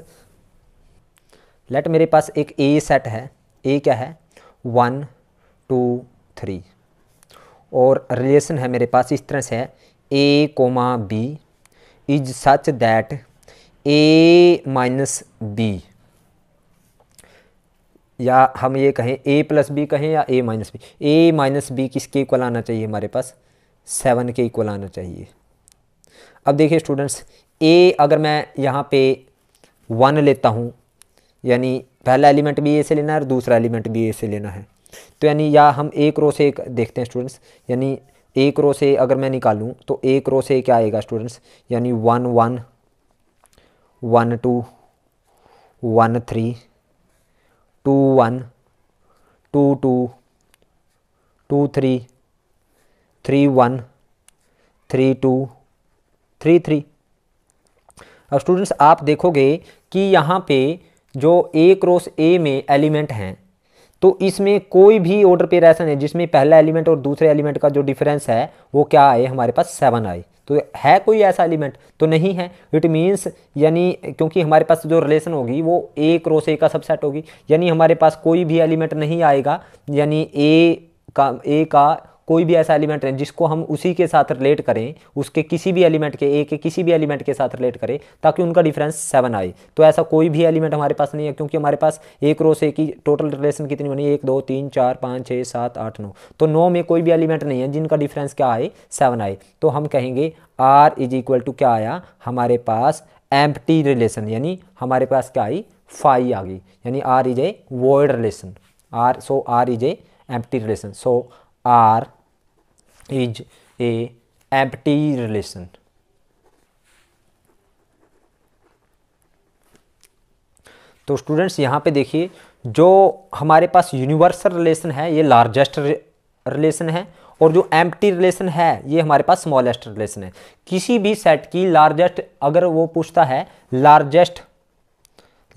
लेट मेरे पास एक ए सेट है ए क्या है वन टू थ्री और रिलेशन है मेरे पास इस तरह से है a comma b is such that a minus b या हम ये कहें ए प्लस बी कहें या a minus b a minus b किसके इक्वल आना चाहिए हमारे पास सेवन के इक्वल आना चाहिए अब देखिए स्टूडेंट्स ए अगर मैं यहाँ पे वन लेता हूँ यानी पहला एलिमेंट भी ए से लेना है और दूसरा एलिमेंट भी ए से लेना है तो यानी या हम एक रो से एक देखते हैं स्टूडेंट्स यानी एक रो से अगर मैं निकालूँ तो एक रो से क्या आएगा स्टूडेंट्स यानी one one one two one three two one two two two three three one three two three three अब स्टूडेंट्स आप देखोगे कि यहाँ पे जो ए क्रॉस ए में एलिमेंट हैं तो इसमें कोई भी ऑर्डर पेयर ऐसा नहीं जिसमें पहला एलिमेंट और दूसरे एलिमेंट का जो डिफरेंस है वो क्या आए हमारे पास सेवन आए तो है कोई ऐसा एलिमेंट तो नहीं है इट मीन्स यानी क्योंकि हमारे पास जो रिलेशन होगी वो ए क्रॉस ए का सबसेट होगी यानी हमारे पास कोई भी एलिमेंट नहीं आएगा यानी ए का ए का कोई भी ऐसा एलिमेंट रहें जिसको हम उसी के साथ रिलेट करें उसके किसी भी एलिमेंट के ए के किसी भी एलिमेंट के साथ रिलेट करें ताकि उनका डिफरेंस सेवन आए तो ऐसा कोई भी एलिमेंट हमारे पास नहीं है क्योंकि हमारे पास एक रो से की टोटल रिलेशन कितनी बनी एक दो तीन चार पाँच छः सात आठ नौ तो नौ में कोई भी एलिमेंट नहीं है जिनका डिफरेंस क्या आए सेवन आए तो हम कहेंगे आर इज इक्वल टू क्या आया हमारे पास एम रिलेशन यानी हमारे पास क्या आई फाई आ गई यानी R is a void relation R so R is a empty relation so R is a empty relation तो स्टूडेंट्स यहाँ पे देखिए जो हमारे पास यूनिवर्सल रिलेशन है ये लार्जेस्ट रिलेशन है और जो एम रिलेशन है ये हमारे पास स्मॉलेस्ट रिलेशन है किसी भी सेट की लार्जेस्ट अगर वो पूछता है लार्जेस्ट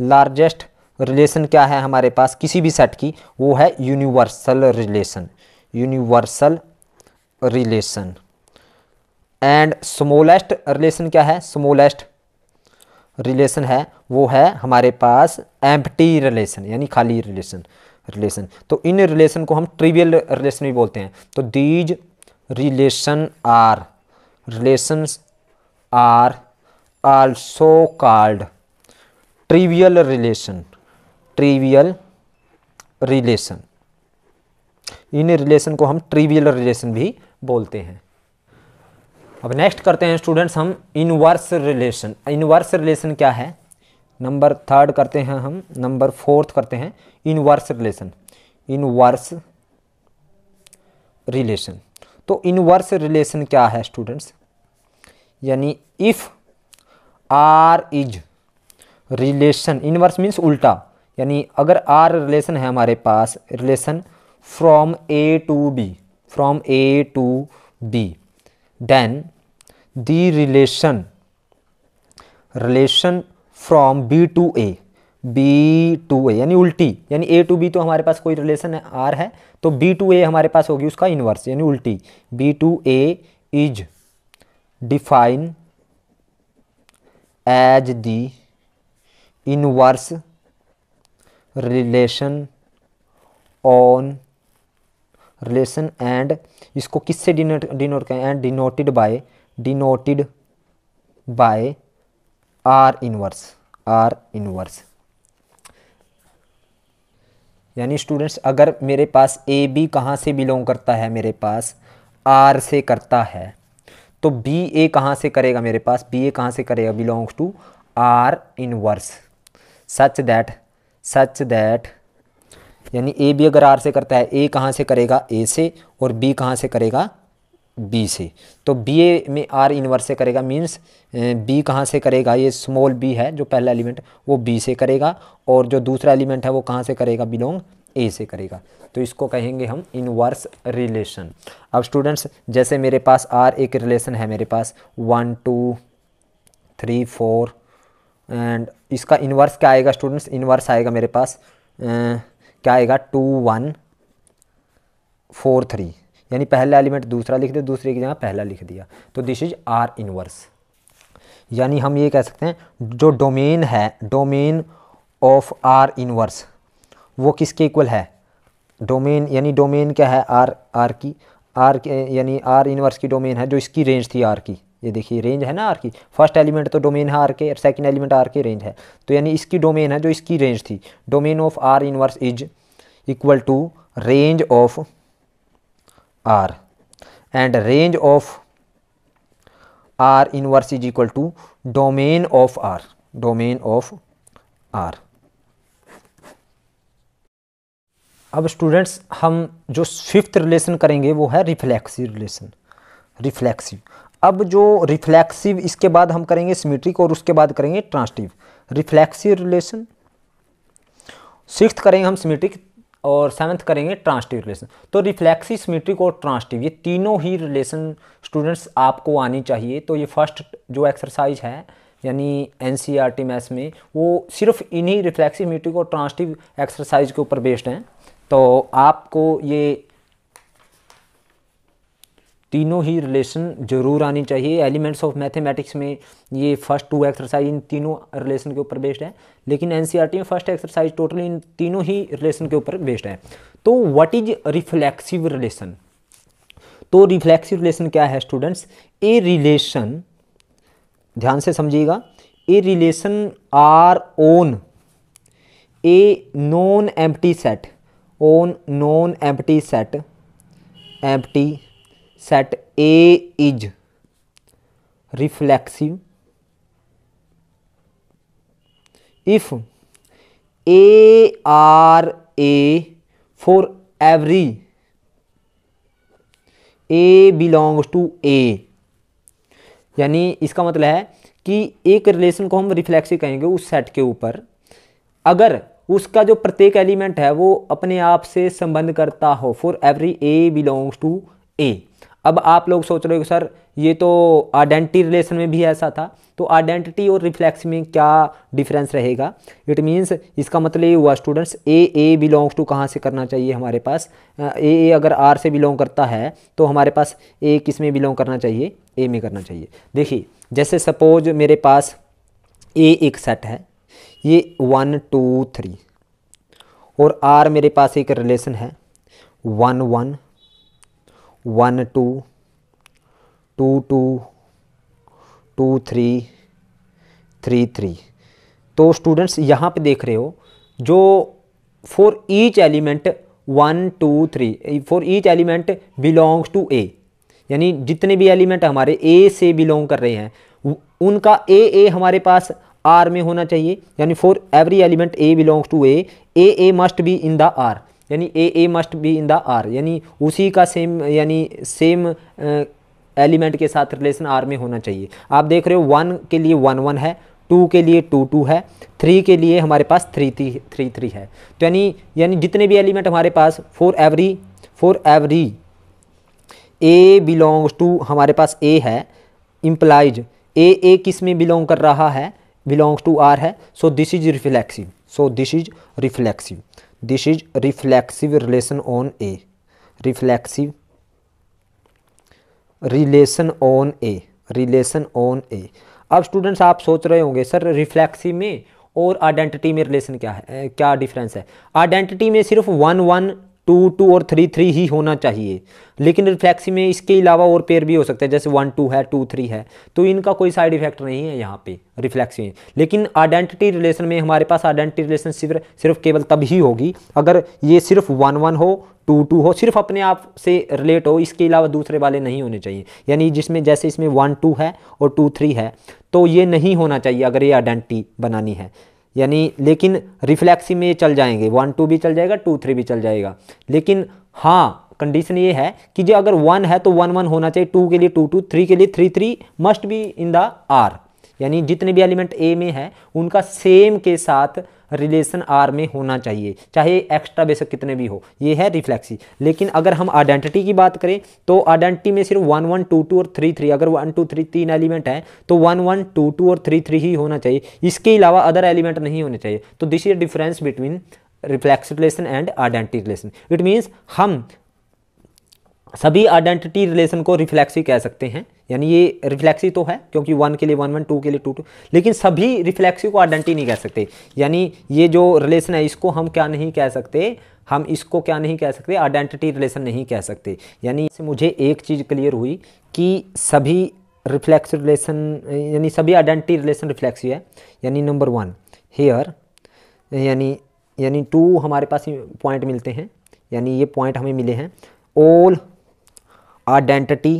लार्जेस्ट रिलेशन क्या है हमारे पास किसी भी सेट की वो है universal relation universal relation and smallest relation क्या है स्मोलेस्ट रिलेशन है वो है हमारे पास एम्प्टी रिलेशन यानी खाली रिलेशन रिलेशन तो इन रिलेशन को हम ट्रिवियल रिलेशन भी बोलते हैं तो these relation are relations are also called trivial relation trivial relation इन रिलेशन को हम ट्रिवियल रिलेशन भी बोलते हैं अब नेक्स्ट करते हैं स्टूडेंट्स हम इनवर्स रिलेशन इनवर्स रिलेशन क्या है नंबर थर्ड करते हैं हम नंबर फोर्थ करते हैं इनवर्स रिलेशन इनवर्स रिलेशन तो इनवर्स रिलेशन क्या है स्टूडेंट्स यानी if R is relation inverse means उल्टा यानी अगर आर रिलेशन है हमारे पास relation from A to B from A to B. Then the relation relation from B to A B to A यानी उल्टी यानी ए टू बी तो हमारे पास कोई रिलेशन है आर है तो बी टू ए हमारे पास होगी उसका इनवर्स यानी उल्टी B to A is define as the inverse relation on relation and इसको किससे डिनोट डिनोट करें and denoted by denoted by R inverse R inverse यानी स्टूडेंट्स अगर मेरे पास ए बी कहाँ से बिलोंग करता है मेरे पास आर से करता है तो बी ए कहाँ से करेगा मेरे पास बी ए कहाँ से करेगा belongs to R inverse such that such that यानी ए भी अगर आर से करता है ए कहाँ से करेगा ए से और बी कहाँ से करेगा बी से तो बी ए में आर इनवर्स से करेगा मीन्स बी कहाँ से करेगा ये स्मॉल बी है जो पहला एलिमेंट वो बी से करेगा और जो दूसरा एलिमेंट है वो कहाँ से करेगा बिलोंग ए से करेगा तो इसको कहेंगे हम इनवर्स रिलेशन अब स्टूडेंट्स जैसे मेरे पास आर एक रिलेशन है मेरे पास one two three four and इसका इनवर्स क्या आएगा स्टूडेंट्स इनवर्स आएगा मेरे पास क्या आएगा टू वन फोर थ्री यानी पहला एलिमेंट दूसरा लिख दिया दूसरे की जगह पहला लिख दिया तो दिस इज आर इनवर्स यानी हम ये कह सकते हैं जो डोमेन है डोमेन ऑफ आर इनवर्स वो किसके इक्वल है डोमेन यानी डोमेन क्या है आर आर की आर यानी आर इनवर्स की डोमेन है जो इसकी रेंज थी आर की ये देखिए रेंज है ना आर की फर्स्ट एलिमेंट तो डोमेन है आर के और सेकेंड एलिमेंट आर के रेंज है तो यानी इसकी डोमेन है जो इसकी रेंज थी domain of R inverse is equal to range of R and range of R inverse is equal to domain of R domain of R अब स्टूडेंट्स हम जो फिफ्थ रिलेशन करेंगे वो है रिफ्लेक्सिव रिलेशन रिफ्लेक्सिव अब जो reflexive इसके बाद हम करेंगे सिमेट्रिक और उसके बाद करेंगे ट्रांसटिव रिफ्लेक्सिव रिलेशन सिक्स करेंगे हम सिमेट्रिक और सेवन्थ करेंगे ट्रांसटिव रिलेशन तो रिफ्लेक्सिव सिमेट्रिक और ट्रांसटिव ये तीनों ही रिलेशन स्टूडेंट्स आपको आनी चाहिए तो ये फर्स्ट जो एक्सरसाइज है यानी NCERT maths में वो सिर्फ इन्हीं रिफ्लेक्सिव सिमेट्रिक और ट्रांसटिव एक्सरसाइज के ऊपर बेस्ड हैं तो आपको ये तीनों ही रिलेशन जरूर आनी चाहिए एलिमेंट्स ऑफ मैथमेटिक्स में ये फर्स्ट टू एक्सरसाइज इन तीनों रिलेशन के ऊपर बेस्ड है लेकिन एन e में फर्स्ट एक्सरसाइज टोटली इन तीनों ही रिलेशन के ऊपर बेस्ड है तो वट इज रिफ्लेक्सिव रिलेशन तो रिफ्लेक्सिव रिलेशन क्या है स्टूडेंट्स ए रिलेशन ध्यान से समझिएगा a relation R on a non empty set on non empty set empty set A is reflexive if a R a for every a belongs to A यानी इसका मतलब है कि एक रिलेशन को हम रिफ्लेक्सिव कहेंगे उस सेट के ऊपर अगर उसका जो प्रत्येक एलिमेंट है वो अपने आप से संबंध करता हो for every a belongs to A अब आप लोग सोच रहे हो सर ये तो आइडेंटिटी रिलेशन में भी ऐसा था तो आइडेंटिटी और रिफ्लेक्स में क्या डिफरेंस रहेगा इट मीन्स इसका मतलब ये हुआ students a a belongs to कहाँ से करना चाहिए हमारे पास ए ए अगर आर से बिलोंग करता है तो हमारे पास ए किस में बिलोंग करना चाहिए ए में करना चाहिए देखिए जैसे सपोज मेरे पास ए एक सेट है ये वन टू थ्री और आर मेरे पास एक रिलेशन है one one one two two two two three three three तो स्टूडेंट्स यहाँ पे देख रहे हो जो for each element one two three for each element belongs to A यानी जितने भी एलिमेंट हमारे ए से बिलोंग कर रहे हैं उनका ए ए हमारे पास आर में होना चाहिए यानी for every element a belongs to A a a must be in the R यानी ए a must be in the R यानी उसी का सेम यानी सेम एलिमेंट के साथ रिलेशन आर में होना चाहिए आप देख रहे हो वन के लिए वन वन है टू के लिए टू टू है थ्री के लिए हमारे पास थ्री थ्री थ्री थ्री है तो यानी यानी जितने भी एलिमेंट हमारे पास for every for every a belongs to हमारे पास ए है इम्प्लाइज ए ए किस में बिलोंग कर रहा है बिलोंग्स टू आर है so this is reflexive so this is reflexive this is reflexive relation on A reflexive relation on A relation on A अब स्टूडेंट्स आप सोच रहे होंगे सर रिफ्लेक्सिव में और आइडेंटिटी में रिलेशन क्या है क्या डिफरेंस है आइडेंटिटी में सिर्फ वन वन टू टू और थ्री थ्री ही होना चाहिए लेकिन रिफ्लेक्सी में इसके अलावा और पेयर भी हो सकते हैं जैसे वन टू है टू थ्री है तो इनका कोई साइड इफेक्ट नहीं है यहाँ पे रिफ्लेक्सी में लेकिन आइडेंटिटी रिलेशन में हमारे पास आइडेंटिटी रिलेशन सिर्फ सिर्फ केवल तब ही होगी अगर ये सिर्फ वन वन हो टू टू हो सिर्फ अपने आप से रिलेट हो इसके अलावा दूसरे वाले नहीं होने चाहिए यानी जिसमें जैसे इसमें वन टू है और टू थ्री है तो ये नहीं होना चाहिए अगर ये आइडेंटिटी बनानी है यानी लेकिन रिफ्लैक्सी में ये चल जाएंगे वन टू भी चल जाएगा टू थ्री भी चल जाएगा लेकिन हाँ कंडीशन ये है कि जो अगर वन है तो वन वन होना चाहिए टू के लिए टू टू थ्री के लिए three three must be in the R यानी जितने भी एलिमेंट ए में है उनका सेम के साथ रिलेशन आर में होना चाहिए चाहे एक्स्ट्रा बेसिक कितने भी हो ये है रिफ्लेक्सी लेकिन अगर हम आइडेंटिटी की बात करें तो आइडेंटिटी में सिर्फ वन वन टू टू और थ्री थ्री अगर वन टू थ्री तीन एलिमेंट हैं तो वन वन टू टू और थ्री थ्री ही होना चाहिए इसके अलावा अदर एलिमेंट नहीं होने चाहिए तो this is difference between reflex relation and identity relation it means हम सभी आइडेंटिटी रिलेशन को रिफ्लेक्सी कह सकते हैं यानी ये रिफ्लेक्सी तो है क्योंकि वन के लिए वन वन टू के लिए टू टू लेकिन सभी रिफ्लेक्सी को आइडेंटिटी नहीं कह सकते यानी ये जो रिलेशन है इसको हम क्या नहीं कह सकते हम इसको क्या नहीं कह सकते आइडेंटिटी रिलेशन नहीं कह सकते यानी इससे मुझे एक चीज़ क्लियर हुई कि सभी रिफ्लेक्स रिलेशन यानी सभी आइडेंटिटी रिलेशन रिफ्लेक्सी है यानी नंबर वन हेयर यानी यानी टू हमारे पास पॉइंट मिलते हैं यानी ये पॉइंट हमें मिले हैं all identity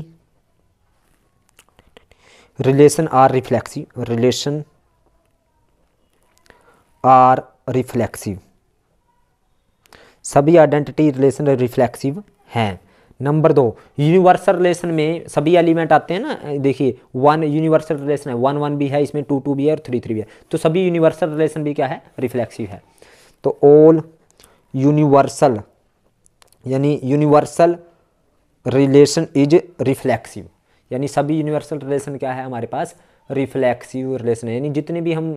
relation are reflexive relation are reflexive सभी आइडेंटिटी रिलेशन रिफ्लेक्सिव हैं नंबर दो यूनिवर्सल रिलेशन में सभी एलिमेंट आते हैं ना देखिए वन यूनिवर्सल रिलेशन है वन वन भी है इसमें टू टू भी है और थ्री थ्री भी है तो सभी यूनिवर्सल रिलेशन भी क्या है रिफ्लेक्सिव है तो ऑल यूनिवर्सल यानी यूनिवर्सल रिलेशन इज रिफ्लेक्सिव यानी सभी यूनिवर्सल रिलेशन क्या है हमारे पास रिफ्लेक्सिव रिलेशन है यानी जितने भी हम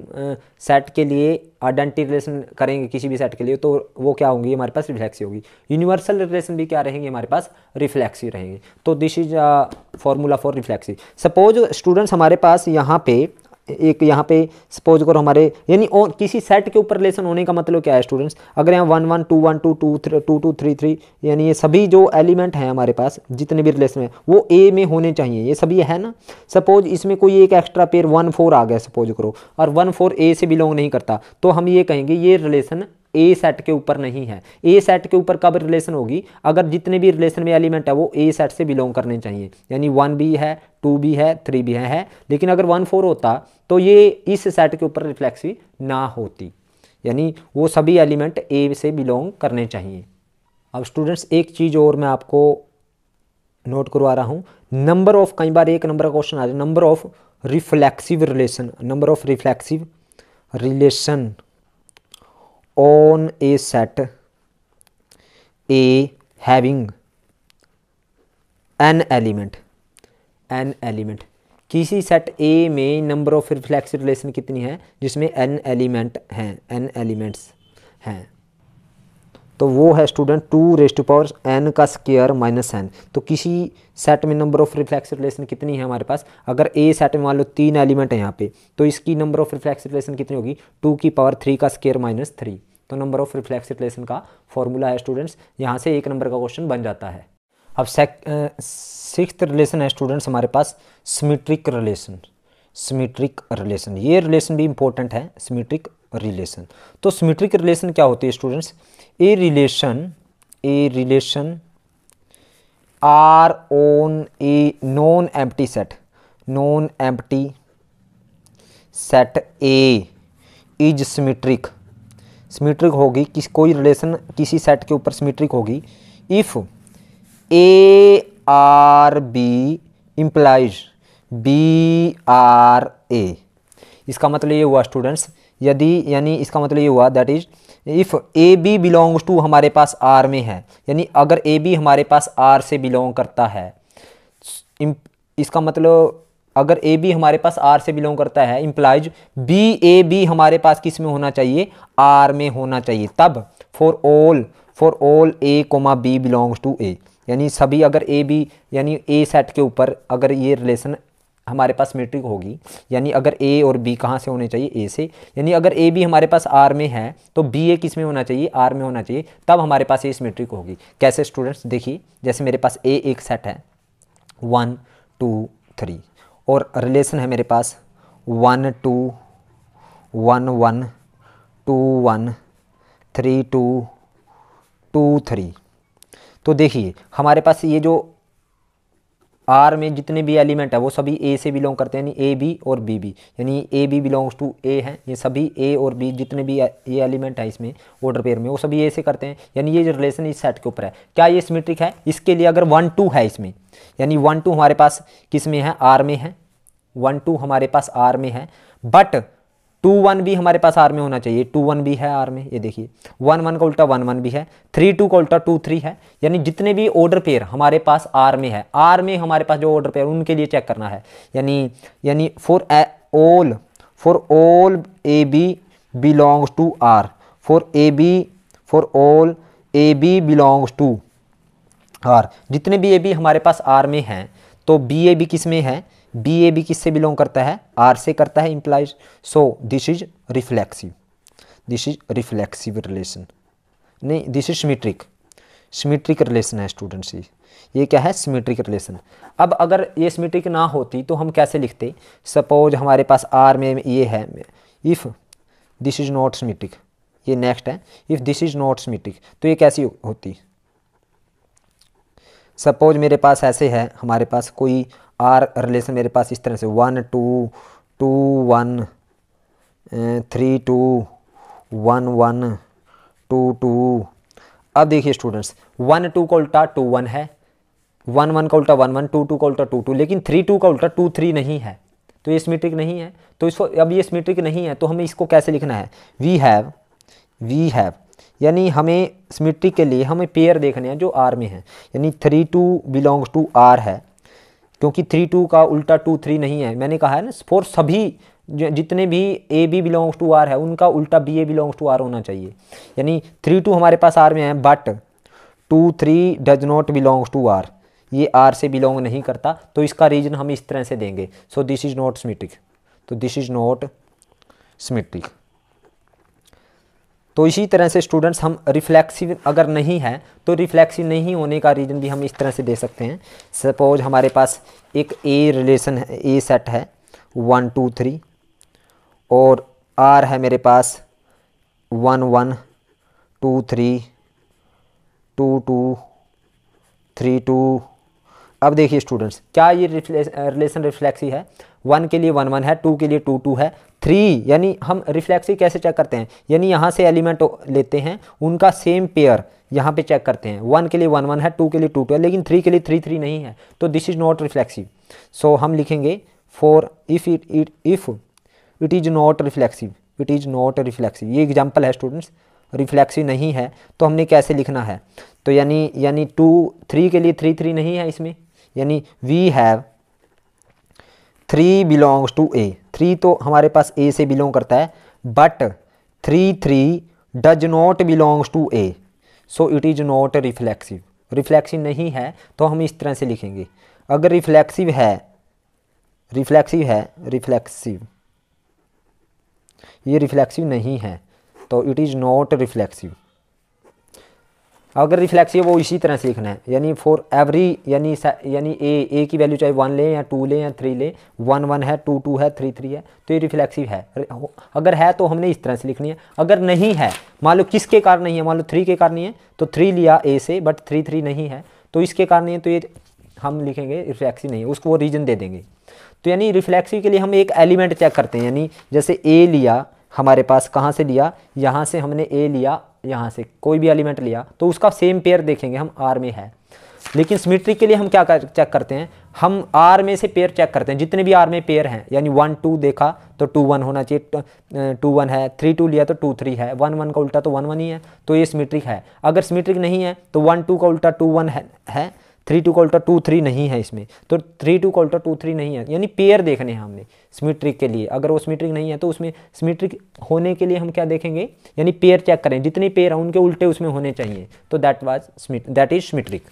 सेट के लिए आइडेंटिटी रिलेशन करेंगे किसी भी सेट के लिए तो वो क्या होंगी हमारे पास रिफ्लेक्सिव होगी यूनिवर्सल रिलेशन भी क्या रहेंगे हमारे पास रिफ्लेक्सिव रहेंगे तो this is a formula for reflexive suppose students हमारे पास यहाँ पे एक यहाँ पे सपोज करो हमारे यानी और किसी सेट के ऊपर रिलेशन होने का मतलब क्या है स्टूडेंट्स अगर यहाँ one one two one two two three two two three three यानी ये सभी जो एलिमेंट हैं हमारे पास जितने भी रिलेशन हैं वो ए में होने चाहिए ये सभी है ना सपोज इसमें कोई एक एक्स्ट्रा पेयर वन फोर आ गया सपोज करो और वन फोर ए से बिलोंग नहीं करता तो हम ये कहेंगे ये रिलेशन ए सेट के ऊपर नहीं है ए सेट के ऊपर कब रिलेशन होगी अगर जितने भी रिलेशन में एलिमेंट है वो ए सेट से बिलोंग करने चाहिए यानी वन भी है टू भी है थ्री भी है, है लेकिन अगर वन फोर होता तो ये इस सेट के ऊपर रिफ्लेक्सी ना होती यानी वो सभी एलिमेंट ए से बिलोंग करने चाहिए अब स्टूडेंट्स एक चीज़ और मैं आपको नोट करवा रहा हूँ नंबर ऑफ कई बार एक नंबर का क्वेश्चन आ जाए number of reflexive relation number of reflexive relation on a set a having an element an element किसी सेट ए में नंबर ऑफ रिफ्लेक्स रिलेशन कितनी है जिसमें एन एलिमेंट हैं एन एलिमेंट्स हैं तो वो है student two raised to power n का स्केयर माइनस एन तो किसी सेट में नंबर ऑफ रिफ्लेक्स रिलेशन कितनी है हमारे पास अगर ए सेट में मान लो तीन एलिमेंट है यहाँ पे तो इसकी नंबर ऑफ रिफ्लेक्स रिलेशन कितनी होगी टू की पावर थ्री का स्केयर माइनस थ्री तो नंबर ऑफ रिफ्लेक्स रिलेशन का फॉर्मूला है स्टूडेंट्स यहाँ से एक नंबर का क्वेश्चन बन जाता है अब सिक्स रिलेशन है स्टूडेंट्स हमारे पास सिमेट्रिक रिलेशन सिमेट्रिक रिलेशन ये रिलेशन भी इंपॉर्टेंट है सिमेट्रिक रिलेशन तो सिमेट्रिक रिलेशन क्या होती है students A relation A relation R on a non empty set non एम set A is symmetric symmetric होगी किस कोई रिलेशन किसी सेट के ऊपर सिमेट्रिक होगी if A R b implies b R a इसका मतलब ये हुआ स्टूडेंट्स यदि यानी इसका मतलब ये हुआ that is if A B belongs to हमारे पास आर में है यानी अगर ए बी हमारे पास आर से बिलोंग करता है इसका मतलब अगर ए बी हमारे पास आर से बिलोंग करता है इम्प्लाइज बी ए बी हमारे पास किस में होना चाहिए आर में होना चाहिए तब for all for all a comma b belongs to A यानी सभी अगर ए बी यानी ए सेट के ऊपर अगर ये रिलेशन हमारे पास मेट्रिक होगी यानी अगर ए और बी कहाँ से होने चाहिए ए से यानी अगर ए भी हमारे पास आर में है तो बी ए किस में होना चाहिए आर में होना चाहिए तब हमारे पास ये इस मेट्रिक होगी कैसे स्टूडेंट्स देखिए जैसे मेरे पास ए एक सेट है वन टू थ्री और रिलेशन है मेरे पास one two one one two one three two two three तो देखिए हमारे पास ये जो आर में जितने भी एलिमेंट है वो सभी ए से बिलोंग करते हैं यानी ए बी और बी बी यानी a B belongs to A हैं ये सभी ए और बी जितने भी ये एलिमेंट है इसमें ऑर्डर पेयर में वो सभी ए से करते हैं यानी ये जो रिलेशन इस सेट के ऊपर है क्या ये सिमेट्रिक है इसके लिए अगर वन टू है इसमें यानी वन टू हमारे पास किस में है आर में है वन टू हमारे पास आर में है बट टू वन भी हमारे पास आर में होना चाहिए टू वन भी है आर में ये देखिए वन वन का उल्टा वन वन भी है थ्री टू का उल्टा टू थ्री है यानी जितने भी ऑर्डर पेयर हमारे पास आर में है आर में हमारे पास जो ऑर्डर पेयर उनके लिए चेक करना है यानी यानी for all for all a B belongs to R for a b for all a B belongs to R जितने भी ए बी हमारे पास आर तो में हैं तो बी ए बी किस में है बी ए बी किससे बिलोंग करता है आर से करता है implies so this is reflexive this is reflexive relation नहीं this is symmetric symmetric relation है स्टूडेंट्स से ये क्या है सिमेट्रिक रिलेशन अब अगर ये सिमेट्रिक ना होती तो हम कैसे लिखते सपोज हमारे पास आर में ये है if this is not symmetric ये नेक्स्ट है if this is not symmetric तो ये कैसी होती सपोज मेरे पास ऐसे है हमारे पास कोई आर रिलेशन मेरे पास इस तरह से one two two one three two one one two two अब देखिए स्टूडेंट्स वन टू का उल्टा टू वन है वन वन का उल्टा वन वन टू टू का उल्टा टू टू लेकिन थ्री टू का उल्टा टू थ्री नहीं है तो ये स्मेट्रिक नहीं है तो इसको अब ये स्मेट्रिक नहीं है तो हमें इसको कैसे लिखना है वी हैव वी हैव यानी हमें स्मेट्रिक के लिए हमें पेयर देखने हैं जो आर में है यानी three two belongs to R है क्योंकि थ्री टू का उल्टा टू थ्री नहीं है मैंने कहा है ना फोर सभी जितने भी a B belongs to R है उनका उल्टा b A belongs to R होना चाहिए यानी थ्री टू हमारे पास आर में है but two three does not belongs to R ये आर से बिलोंग नहीं करता तो इसका रीजन हम इस तरह से देंगे so this is not symmetric तो दिस इज़ नॉट सिमेट्रिक तो इसी तरह से स्टूडेंट्स हम रिफ्लेक्सिव अगर नहीं है तो रिफ्लेक्सिव नहीं होने का रीज़न भी हम इस तरह से दे सकते हैं सपोज हमारे पास एक ए रिलेशन है ए सेट है वन टू थ्री और आर है मेरे पास one one two three two two three two अब देखिए स्टूडेंट्स क्या ये रिलेशन रिफ्लेक्सी है वन के लिए वन वन है टू के लिए टू टू है थ्री यानी हम रिफ्लेक्सिव कैसे चेक करते हैं यानी यहाँ से एलिमेंट लेते हैं उनका सेम पेयर यहाँ पे चेक करते हैं वन के लिए वन वन है टू के लिए टू टू है लेकिन थ्री के लिए थ्री थ्री नहीं है तो this is not reflexive so हम लिखेंगे for if it it if it is not reflexive it is not reflexive ये एग्जाम्पल है स्टूडेंट्स रिफ्लेक्सिव नहीं है तो हमने कैसे लिखना है तो यानी यानी टू थ्री के लिए थ्री थ्री नहीं है इसमें यानी we have three belongs to A three तो हमारे पास ए से बिलोंग करता है but three three does not belongs to A so it is not reflexive reflexive नहीं है तो हम इस तरह से लिखेंगे अगर रिफ्लेक्सिव है रिफ्लेक्सिव है रिफ्लेक्सिव ये रिफ्लेक्सिव नहीं है तो इट इज़ नॉट रिफ्लेक्सिव अगर है वो इसी तरह से लिखना है यानी फॉर एवरी यानी यानी ए ए की वैल्यू चाहे वन लें या टू लें या थ्री लें वन वन है टू टू है थ्री थ्री है तो ये रिफ्लेक्सिव है अगर है तो हमने इस तरह से लिखनी है अगर नहीं है मान लो किसके कारण नहीं है मान लो थ्री के कारण नहीं है तो थ्री लिया ए से बट थ्री थ्री नहीं है तो इसके कारण नहीं है तो ये हम लिखेंगे रिफ्लेक्सिव नहीं है उसको वो रीजन दे देंगे तो यानी रिफ्लेक्सिव के लिए हम एक एलिमेंट चेक करते हैं यानी जैसे ए लिया हमारे पास कहाँ से लिया यहाँ से हमने ए लिया यहाँ से कोई भी एलिमेंट लिया तो उसका सेम पेयर देखेंगे हम आर में है लेकिन सिमेट्री के लिए हम क्या कर, चेक करते हैं हम आर में से पेयर चेक करते हैं जितने भी आर में पेयर हैं यानी वन टू देखा तो टू वन होना चाहिए टू तो, वन है थ्री टू लिया तो टू थ्री है वन वन का उल्टा तो वन वन ही है तो ये सिमेट्रिक है अगर सिमेट्रिक नहीं है तो वन टू का उल्टा टू वन है, है थ्री टू कॉल्टर टू थ्री नहीं है इसमें तो थ्री टू कॉल्टर टू थ्री नहीं है यानी पेयर देखने हैं हमने स्मिट्रिक के लिए अगर वो स्मिट्रिक नहीं है तो उसमें स्मिट्रिक होने के लिए हम क्या देखेंगे यानी पेयर चेक करें जितने पेयर हैं उनके उल्टे उसमें होने चाहिए तो that was symmetric that is symmetric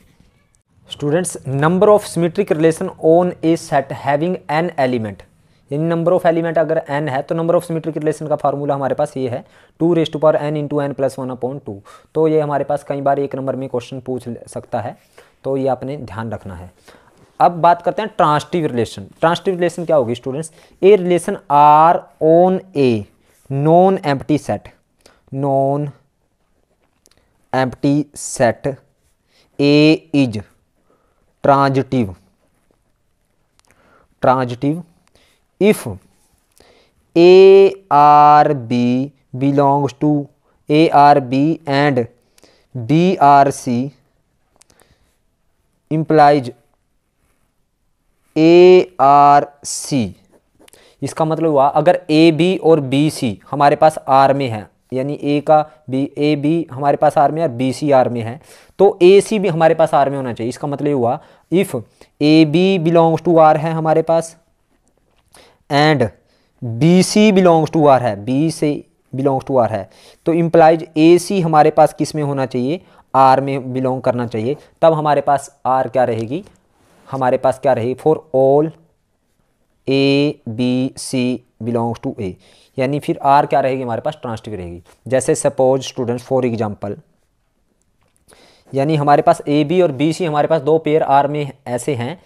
students number of symmetric relation on A set having n element यानी नंबर ऑफ एलिमेंट अगर एन है तो नंबर ऑफ स्मिट्रिक रिलेशन का फार्मूला हमारे पास ये है two raise to power n into n plus one upon two तो ये हमारे पास कई बार एक नंबर में क्वेश्चन पूछ सकता है तो ये आपने ध्यान रखना है अब बात करते हैं ट्रांसटिव रिलेशन ट्रांसटिव रिलेशन क्या होगी students A relation R on a non empty set non empty set A is transitive transitive if a R b belongs to A R B and B R c implies a R c इसका मतलब हुआ अगर A B और b C हमारे पास R में है यानी ए का बी ए बी हमारे पास आर में और बी सी आर में है तो ए सी भी हमारे पास आर में होना चाहिए इसका मतलब हुआ if A B belongs to R है हमारे पास and b c belongs to R है बी से बिलोंग्स टू आर है तो इम्प्लाइज ए सी हमारे पास किस में होना चाहिए आर में बिलोंग करना चाहिए तब हमारे पास आर क्या रहेगी हमारे पास क्या रहेगी for all a B c belongs to A यानी फिर आर क्या रहेगी हमारे पास ट्रांसटिव रहेगी जैसे सपोज स्टूडेंट्स फॉर एग्जाम्पल यानी हमारे पास ए बी और बी सी हमारे पास दो पेयर आर में ऐसे हैं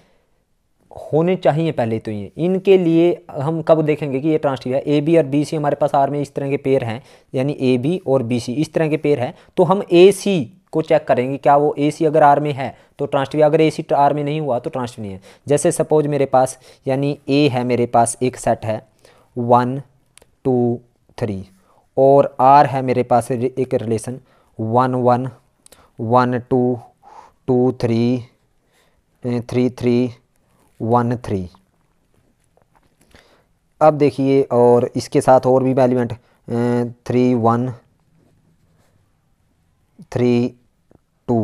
होने चाहिए पहले तो ये इनके लिए हम कब देखेंगे कि ये ट्रांसटिव है ए बी और बी सी हमारे पास आर में इस तरह के पेयर हैं यानी ए बी और बी सी इस तरह के पेयर हैं तो हम ए सी इसको चेक करेंगे क्या वो ए सी अगर आर में है तो ट्रांसटिव अगर ए सी आर में नहीं हुआ तो ट्रांसटिव नहीं है जैसे सपोज मेरे पास यानी ए है मेरे पास एक सेट है वन टू थ्री और आर है मेरे पास एक relation one one one two two three three three one three अब देखिए और इसके साथ और भी element three one three two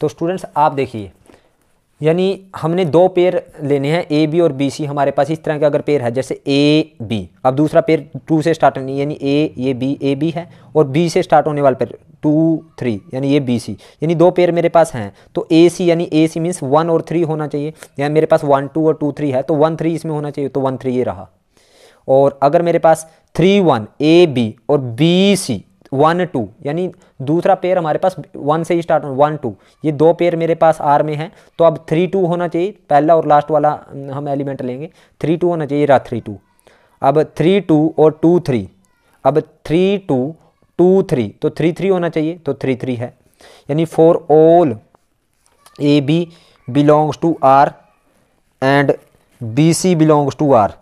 तो स्टूडेंट्स आप देखिए यानी हमने दो पेयर लेने हैं ए बी और बी सी हमारे पास इस तरह का अगर पेयर है जैसे ए बी अब दूसरा पेयर टू से स्टार्ट होनी यानी ए ये बी ए बी है और बी से स्टार्ट होने वाला पेयर टू थ्री यानी ये बी सी यानी दो पेयर मेरे पास हैं तो ए सी यानी ए सी मीन्स वन और थ्री होना चाहिए यानी मेरे पास वन टू और टू थ्री है तो वन थ्री इसमें होना चाहिए तो वन थ्री ये रहा और अगर मेरे पास थ्री वन ए बी और बी सी वन टू यानी दूसरा पेयर हमारे पास वन से ही स्टार्ट वन टू ये दो पेयर मेरे पास आर में है तो अब थ्री टू होना चाहिए पहला और लास्ट वाला हम एलिमेंट लेंगे थ्री टू होना चाहिए रहा थ्री टू अब थ्री टू और टू थ्री अब थ्री टू टू थ्री तो थ्री थ्री होना चाहिए तो थ्री थ्री है यानी for all a B belongs to R and b c belongs to R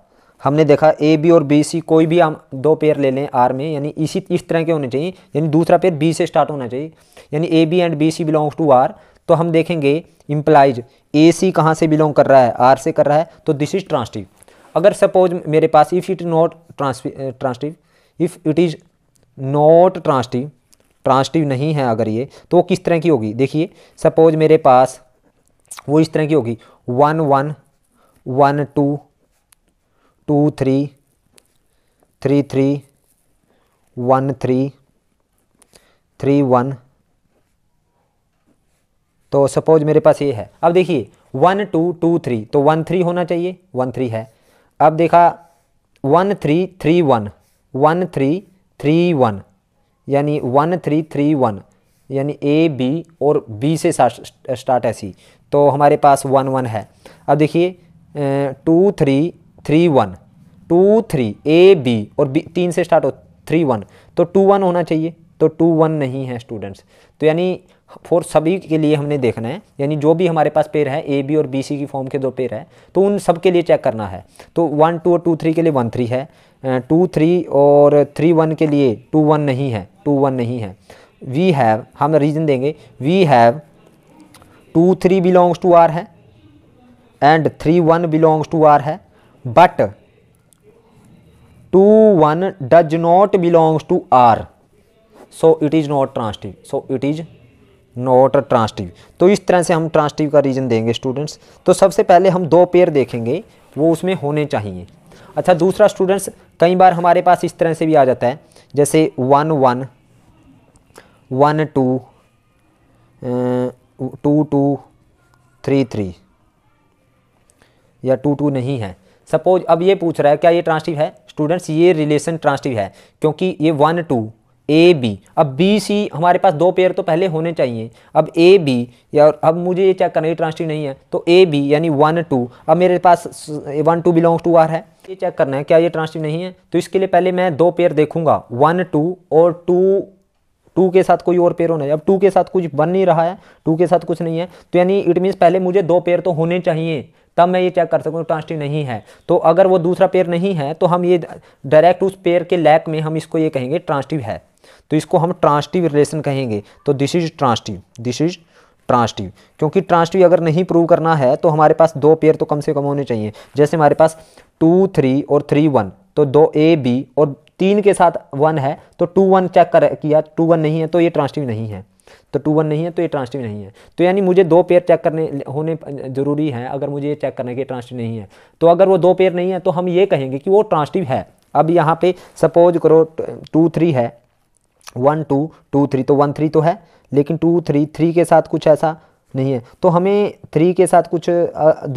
हमने देखा ए बी और बी सी कोई भी हम दो पेयर ले लें आर में यानी इसी इस तरह के होने चाहिए यानी दूसरा पेयर बी से स्टार्ट होना चाहिए यानी a b and b c belongs to R तो हम देखेंगे इम्प्लाइज ए सी कहाँ से बिलोंग कर रहा है आर से कर रहा है तो दिस इज ट्रांसटिव अगर सपोज मेरे पास if it not transitive if it is not transitive transitive नहीं है अगर ये तो किस तरह की होगी देखिए सपोज मेरे पास वो इस तरह की होगी one one one two two three three three one three three one तो सपोज मेरे पास ये है अब देखिए वन टू टू थ्री तो वन थ्री होना चाहिए वन थ्री है अब देखा one three three one one three three one यानी वन थ्री थ्री वन यानी ए बी और बी से स्टार्ट ऐसी तो हमारे पास वन वन है अब देखिए two three three one two three a B और बी तीन से स्टार्ट हो थ्री वन तो टू वन होना चाहिए तो टू वन नहीं है स्टूडेंट्स तो यानी फॉर सभी के लिए हमने देखना है यानी जो भी हमारे पास पेड़ है ए बी और बी सी की फॉर्म के दो पेड़ है तो उन सब के लिए चेक करना है तो वन टू और टू थ्री के लिए वन थ्री है टू थ्री और थ्री वन के लिए टू वन नहीं है टू वन नहीं है वी हैव हम रीज़न देंगे we have two three belongs to R है and three one belongs to R है but two one does not belongs to R so it is not transitive so it is not transitive तो इस तरह से हम transitive का reason देंगे students तो सबसे पहले हम दो पेयर देखेंगे वो उसमें होने चाहिए अच्छा दूसरा स्टूडेंट्स कई बार हमारे पास इस तरह से भी आ जाता है जैसे one one one two two two three three या टू टू नहीं है सपोज अब ये पूछ रहा है क्या ये ट्रांसटिव है स्टूडेंट्स ये रिलेशन ट्रांसटिव है क्योंकि ये वन टू ए बी अब बी सी हमारे पास दो पेयर तो पहले होने चाहिए अब ए बी या अब मुझे ये चेक करना ये ट्रांसटिव नहीं है तो ए बी यानी वन टू अब मेरे पास one two belong to R है ये चेक करना है क्या ये ट्रांसटिव नहीं है तो इसके लिए पहले मैं दो पेयर देखूंगा वन टू और टू टू के साथ कोई और पेयर होना चाहिए अब टू के साथ कुछ बन नहीं रहा है टू के साथ कुछ नहीं है तो यानी इट मीन्स पहले मुझे दो पेयर तो होने चाहिए तब मैं ये चेक कर सकूँ ट्रांसटी नहीं है तो अगर वो दूसरा पेयर नहीं है तो हम ये डायरेक्ट उस पेयर के लैक में हम इसको ये कहेंगे ट्रांसटिव है तो इसको हम ट्रांसटिव रिलेशन कहेंगे तो this is transitive this is transitive क्योंकि ट्रांसटिव अगर नहीं प्रूव करना है तो हमारे पास दो पेयर तो कम से कम होने चाहिए जैसे हमारे पास टू थ्री और थ्री वन तो दो ए बी और तीन के साथ वन है तो टू वन चेक कर किया टू वन नहीं है तो ये ट्रांसटिव नहीं है तो टू वन नहीं है तो ये ट्रांसटिव नहीं है तो यानी मुझे दो पेयर चेक करने होने ज़रूरी है अगर मुझे ये चेक करना कि ट्रांसटिव नहीं है तो अगर वो दो पेयर नहीं है तो हम ये कहेंगे कि वो ट्रांसटिव है अब यहाँ पे सपोज करो टू थ्री है वन टू टू थ्री तो वन थ्री तो है लेकिन टू थ्री थ्री के साथ कुछ ऐसा नहीं है तो हमें थ्री के साथ कुछ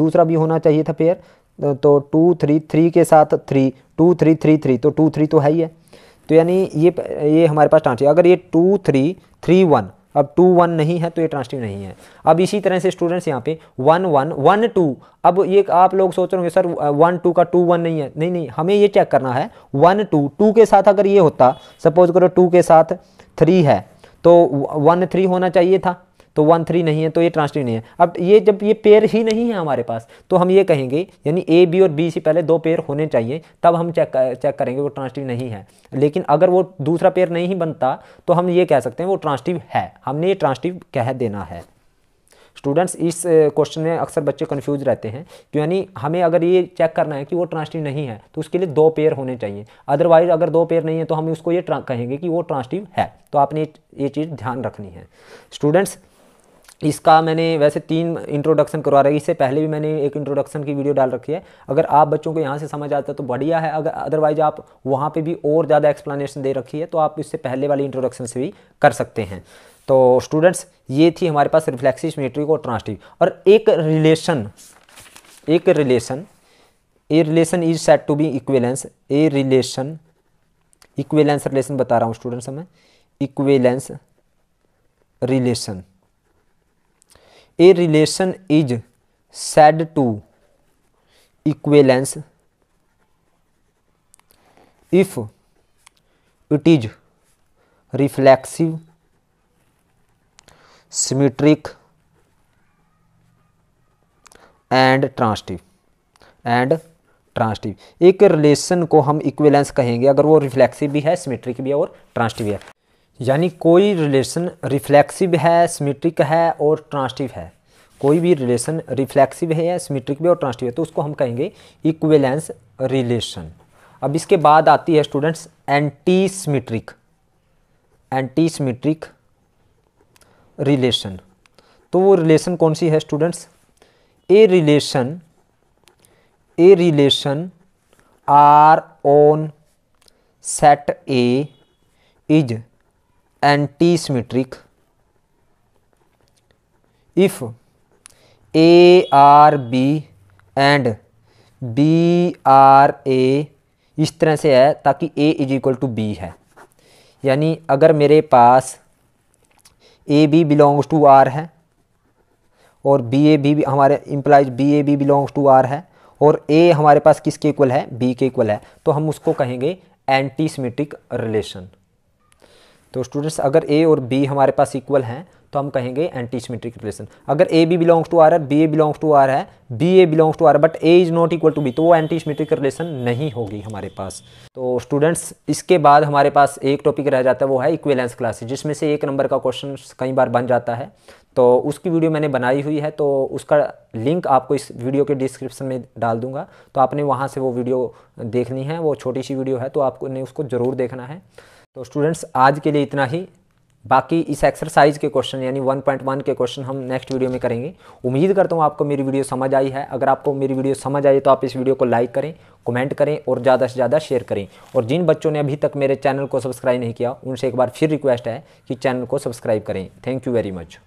दूसरा भी होना चाहिए था पेयर तो टू थ्री थ्री के साथ three two three three three तो टू थ्री तो है ही है तो यानी ये ये हमारे पास ट्रांसटिव अगर ये टू थ्री थ्री वन अब टू वन नहीं है तो ये ट्रांसटिव नहीं है अब इसी तरह से स्टूडेंट्स यहाँ पे वन वन वन टू अब ये आप लोग सोच रहे होंगे सर वन टू का टू वन नहीं है नहीं नहीं हमें ये चेक करना है वन टू टू के साथ अगर ये होता सपोज करो टू के साथ थ्री है तो वन थ्री होना चाहिए था तो वन थ्री नहीं है तो ये ट्रांसटिव नहीं है अब ये जब ये पेयर ही नहीं है हमारे पास तो हम ये कहेंगे यानी ए बी और बी से पहले दो पेयर होने चाहिए तब हम चेक चेक करेंगे वो ट्रांसटिव नहीं है लेकिन अगर वो दूसरा पेयर नहीं बनता तो हम ये कह सकते हैं वो ट्रांसटिव है हमने ये ट्रांसटिव कह देना है स्टूडेंट्स इस क्वेश्चन में अक्सर बच्चे कन्फ्यूज रहते हैं कि यानी हमें अगर ये चेक करना है कि वो ट्रांसटिव नहीं है तो उसके लिए दो पेयर होने चाहिए अदरवाइज अगर दो पेयर नहीं है तो हम उसको ये कहेंगे कि वो ट्रांसटिव है तो आपने ये चीज़ ध्यान रखनी है स्टूडेंट्स इसका मैंने वैसे तीन इंट्रोडक्शन करवा है इससे पहले भी मैंने एक इंट्रोडक्शन की वीडियो डाल रखी है अगर आप बच्चों को यहाँ से समझ आता है तो बढ़िया है अगर अदरवाइज आप वहाँ पे भी और ज़्यादा एक्सप्लेनेशन दे रखी है तो आप इससे पहले वाली इंट्रोडक्शन से भी कर सकते हैं तो स्टूडेंट्स ये थी हमारे पास रिफ्लेक्सिव मेट्रिक और ट्रांसटिव और एक रिलेशन एक relation A relation is set to be equivalence A relation equivalence relation बता रहा हूँ स्टूडेंट्स हमें equivalence relation A relation is said to equivalence if it is reflexive symmetric and transitive and transitive एक relation को हम इक्वेलेंस कहेंगे अगर वो रिफ्लेक्सिव भी है सिमेट्रिक भी है और ट्रांसटिव भी है यानी कोई रिलेशन रिफ्लेक्सिव है सिमेट्रिक है और ट्रांसटिव है कोई भी रिलेशन रिफ्लेक्सिव है या सिमेट्रिक भी और ट्रांसटिव है तो उसको हम कहेंगे इक्वेलेंस रिलेशन अब इसके बाद आती है students anti symmetric anti symmetric relation तो वो रिलेशन कौन सी है students A relation A relation R on set A is anti symmetric if A R B and B R A इस तरह से है ताकि A is equal to B है यानी अगर मेरे पास A B belongs to R है और बी ए बी हमारे implies B A B belongs to R है और ए हमारे पास किसके इक्वल है बी के इक्वल है तो हम उसको कहेंगे एंटी सिमेट्रिक रिलेशन तो स्टूडेंट्स अगर ए और बी हमारे पास इक्वल हैं तो हम कहेंगे एंटी सिमेट्रिक रिलेशन अगर A B belongs to R है B A belongs to R है B A belongs to R but A is not equal to B तो वो एंटी सिमेट्रिक रिलेशन नहीं होगी हमारे पास तो स्टूडेंट्स इसके बाद हमारे पास एक टॉपिक रह जाता है वो है इक्वेलेंस क्लासेज जिसमें से एक नंबर का क्वेश्चन कई बार बन जाता है तो उसकी वीडियो मैंने बनाई हुई है तो उसका लिंक आपको इस वीडियो के डिस्क्रिप्शन में डाल दूंगा तो आपने वहाँ से वो वीडियो देखनी है वो छोटी सी वीडियो है तो आपको उसको ज़रूर देखना है तो स्टूडेंट्स आज के लिए इतना ही बाकी इस एक्सरसाइज के क्वेश्चन यानी 1.1 के क्वेश्चन हम नेक्स्ट वीडियो में करेंगे उम्मीद करता हूँ आपको मेरी वीडियो समझ आई है अगर आपको मेरी वीडियो समझ आई तो आप इस वीडियो को लाइक करें कमेंट करें और ज़्यादा से ज़्यादा शेयर करें और जिन बच्चों ने अभी तक मेरे चैनल को सब्सक्राइब नहीं किया उनसे एक बार फिर रिक्वेस्ट है कि चैनल को सब्सक्राइब करें थैंक यू वेरी मच